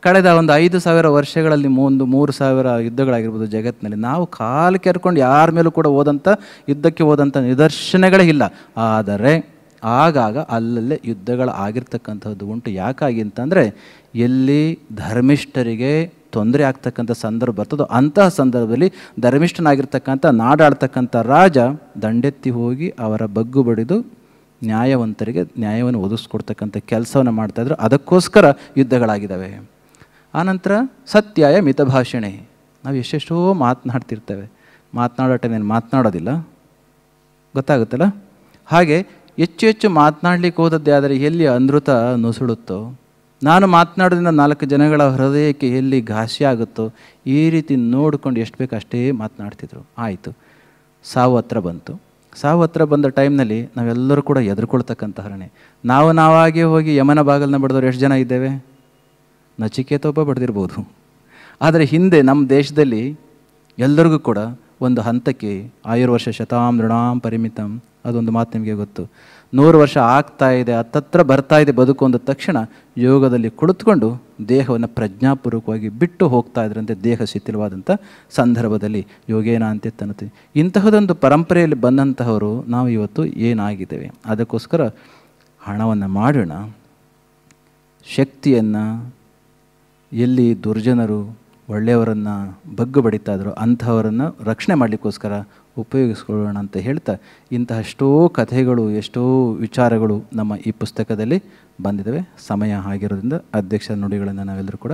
ಕಳೆದ ಒಂದು ಐದು ಸಾವಿರ ವರ್ಷಗಳಲ್ಲಿ ಒಂದು ಮೂರು ಸಾವಿರ ಯುದ್ಧಗಳಾಗಿರ್ಬೋದು ಜಗತ್ತಿನಲ್ಲಿ ನಾವು ಕಾಲು ಕೆರ್ಕೊಂಡು ಯಾರ ಮೇಲೂ ಕೂಡ ಹೋದಂಥ ಯುದ್ಧಕ್ಕೆ ಹೋದಂಥ ನಿದರ್ಶನಗಳೇ ಇಲ್ಲ ಆದರೆ ಆಗಾಗ ಅಲ್ಲಲ್ಲೇ ಯುದ್ಧಗಳು ಆಗಿರ್ತಕ್ಕಂಥದ್ದು ಉಂಟು ಯಾಕಾಗಿ ಅಂತಂದರೆ ಎಲ್ಲಿ ಧರ್ಮಿಷ್ಠರಿಗೆ ತೊಂದರೆ ಆಗ್ತಕ್ಕಂಥ ಸಂದರ್ಭ ಬರ್ತದೋ ಅಂತಹ ಸಂದರ್ಭದಲ್ಲಿ ಧರ್ಮಿಷ್ಠನಾಗಿರ್ತಕ್ಕಂಥ ನಾಡಾಡ್ತಕ್ಕಂಥ ರಾಜ ದಂಡೆತ್ತಿ ಹೋಗಿ ಅವರ ಬಗ್ಗು ಬಡಿದು ನ್ಯಾಯವಂತರಿಗೆ ನ್ಯಾಯವನ್ನು ಒದಗಿಸ್ಕೊಡ್ತಕ್ಕಂಥ ಕೆಲಸವನ್ನು ಮಾಡ್ತಾಯಿದ್ರು ಅದಕ್ಕೋಸ್ಕರ ಯುದ್ಧಗಳಾಗಿದ್ದಾವೆ ಆನಂತರ ಸತ್ಯಾಯ ಮಿತಭಾಷಣೆ ನಾವು ಎಷ್ಟೆಷ್ಟೋ ಮಾತನಾಡ್ತಿರ್ತೇವೆ ಮಾತನಾಡೋ ಟೈಮ್ ಮಾತನಾಡೋದಿಲ್ಲ ಗೊತ್ತಾಗುತ್ತಲ್ಲ ಹಾಗೆ ಹೆಚ್ಚು ಹೆಚ್ಚು ಮಾತನಾಡಲಿಕ್ಕೆ ಹೋದದ್ದೇ ಆದರೆ ಎಲ್ಲಿ ಅನೃತ ನುಸುಳುತ್ತೋ ನಾನು ಮಾತನಾಡೋದ್ರಿಂದ ನಾಲ್ಕು ಜನಗಳ ಹೃದಯಕ್ಕೆ ಎಲ್ಲಿ ಘಾಸಿ ಆಗುತ್ತೋ ಈ ರೀತಿ ನೋಡಿಕೊಂಡು ಎಷ್ಟು ಬೇಕು ಅಷ್ಟೇ ಮಾತನಾಡ್ತಿದ್ರು ಆಯಿತು ಸಾವು ಹತ್ರ ಬಂತು ಸಾವು ಹತ್ರ ಬಂದ ಟೈಮ್ನಲ್ಲಿ ನಾವೆಲ್ಲರೂ ಕೂಡ ಎದುರುಕೊಳ್ತಕ್ಕಂಥ ಹರಣೆ ನಾವು ನಾವಾಗೇ ಹೋಗಿ ಯಮನ ಬಾಗಲನ್ನ ಬಡಿದವ್ರು ಎಷ್ಟು ಜನ ಇದ್ದೇವೆ ನಚಿಕೇತೊಬ್ಬ ಬಡ್ದಿರ್ಬೋದು ಆದರೆ ಹಿಂದೆ ನಮ್ಮ ದೇಶದಲ್ಲಿ ಎಲ್ಲರಿಗೂ ಕೂಡ ಒಂದು ಹಂತಕ್ಕೆ ಆಯುರ್ವರ್ಷ ಶತಾಂ ಋಣಾಂ ಪರಿಮಿತಂ ಅದೊಂದು ಮಾತು ನಿಮಗೆ ಗೊತ್ತು ನೂರು ವರ್ಷ ಆಗ್ತಾ ಇದೆ ಹತ್ತತ್ರ ಬರ್ತಾ ಇದೆ ಬದುಕು ಅಂದ ತಕ್ಷಣ ಯೋಗದಲ್ಲಿ ಕುಳಿತುಕೊಂಡು ದೇಹವನ್ನು ಪ್ರಜ್ಞಾಪೂರ್ವಕವಾಗಿ ಬಿಟ್ಟು ಹೋಗ್ತಾ ಇದ್ರಂತೆ ದೇಹ ಶಿಥಿಲವಾದಂಥ ಸಂದರ್ಭದಲ್ಲಿ ಯೋಗೇನ ಅಂತ ತನ್ನತಿ ಇಂತಹದೊಂದು ಪರಂಪರೆಯಲ್ಲಿ ಬಂದಂತಹವರು ನಾವು ಇವತ್ತು ಏನಾಗಿದ್ದೇವೆ ಅದಕ್ಕೋಸ್ಕರ ಹಣವನ್ನು ಮಾಡೋಣ ಶಕ್ತಿಯನ್ನು ಎಲ್ಲಿ ದುರ್ಜನರು ಒಳ್ಳೆಯವರನ್ನು ಬಗ್ಗು ಬಡಿತಾ ಇದ್ರು ಅಂಥವರನ್ನು ರಕ್ಷಣೆ ಮಾಡಲಿಕ್ಕೋಸ್ಕರ ಉಪಯೋಗಿಸ್ಕೊಳ್ಳೋಣ ಅಂತ ಹೇಳ್ತಾ ಇಂತಹ ಎಷ್ಟೋ ಕಥೆಗಳು ಎಷ್ಟೋ ವಿಚಾರಗಳು ನಮ್ಮ ಈ ಪುಸ್ತಕದಲ್ಲಿ ಬಂದಿದ್ದಾವೆ ಸಮಯ ಆಗಿರೋದ್ರಿಂದ ಅಧ್ಯಕ್ಷ ನುಡಿಗಳನ್ನು ನಾವೆಲ್ಲರೂ ಕೂಡ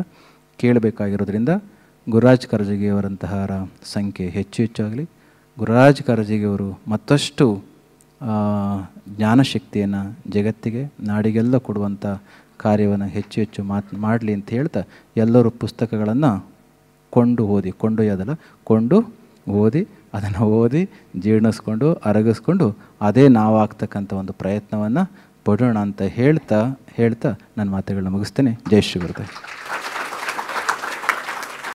ಕೇಳಬೇಕಾಗಿರೋದ್ರಿಂದ ಗುರುರಾಜ್ ಅವರಂತಹರ ಸಂಖ್ಯೆ ಹೆಚ್ಚು ಹೆಚ್ಚಾಗಲಿ ಗುರುರಾಜ್ ಅವರು ಮತ್ತಷ್ಟು ಜ್ಞಾನಶಕ್ತಿಯನ್ನು ಜಗತ್ತಿಗೆ ನಾಡಿಗೆಲ್ಲ ಕೊಡುವಂಥ ಕಾರ್ಯವನ್ನು ಹೆಚ್ಚು ಹೆಚ್ಚು ಮಾತು ಮಾಡಲಿ ಅಂತ ಹೇಳ್ತಾ ಎಲ್ಲರೂ ಪುಸ್ತಕಗಳನ್ನು ಕೊಂಡು ಓದಿ ಕೊಂಡೊಯ್ಯೋದಲ್ಲ ಕೊಂಡು ಓದಿ ಅದನ್ನು ಓದಿ ಜೀರ್ಣಿಸ್ಕೊಂಡು ಅರಗಿಸ್ಕೊಂಡು ಅದೇ ನಾವಾಗ್ತಕ್ಕಂಥ ಒಂದು ಪ್ರಯತ್ನವನ್ನು ಪಡೋಣ ಅಂತ ಹೇಳ್ತಾ ಹೇಳ್ತಾ ನನ್ನ ಮಾತುಗಳನ್ನ ಮುಗಿಸ್ತೇನೆ ಜೈ ಶ್ರೀ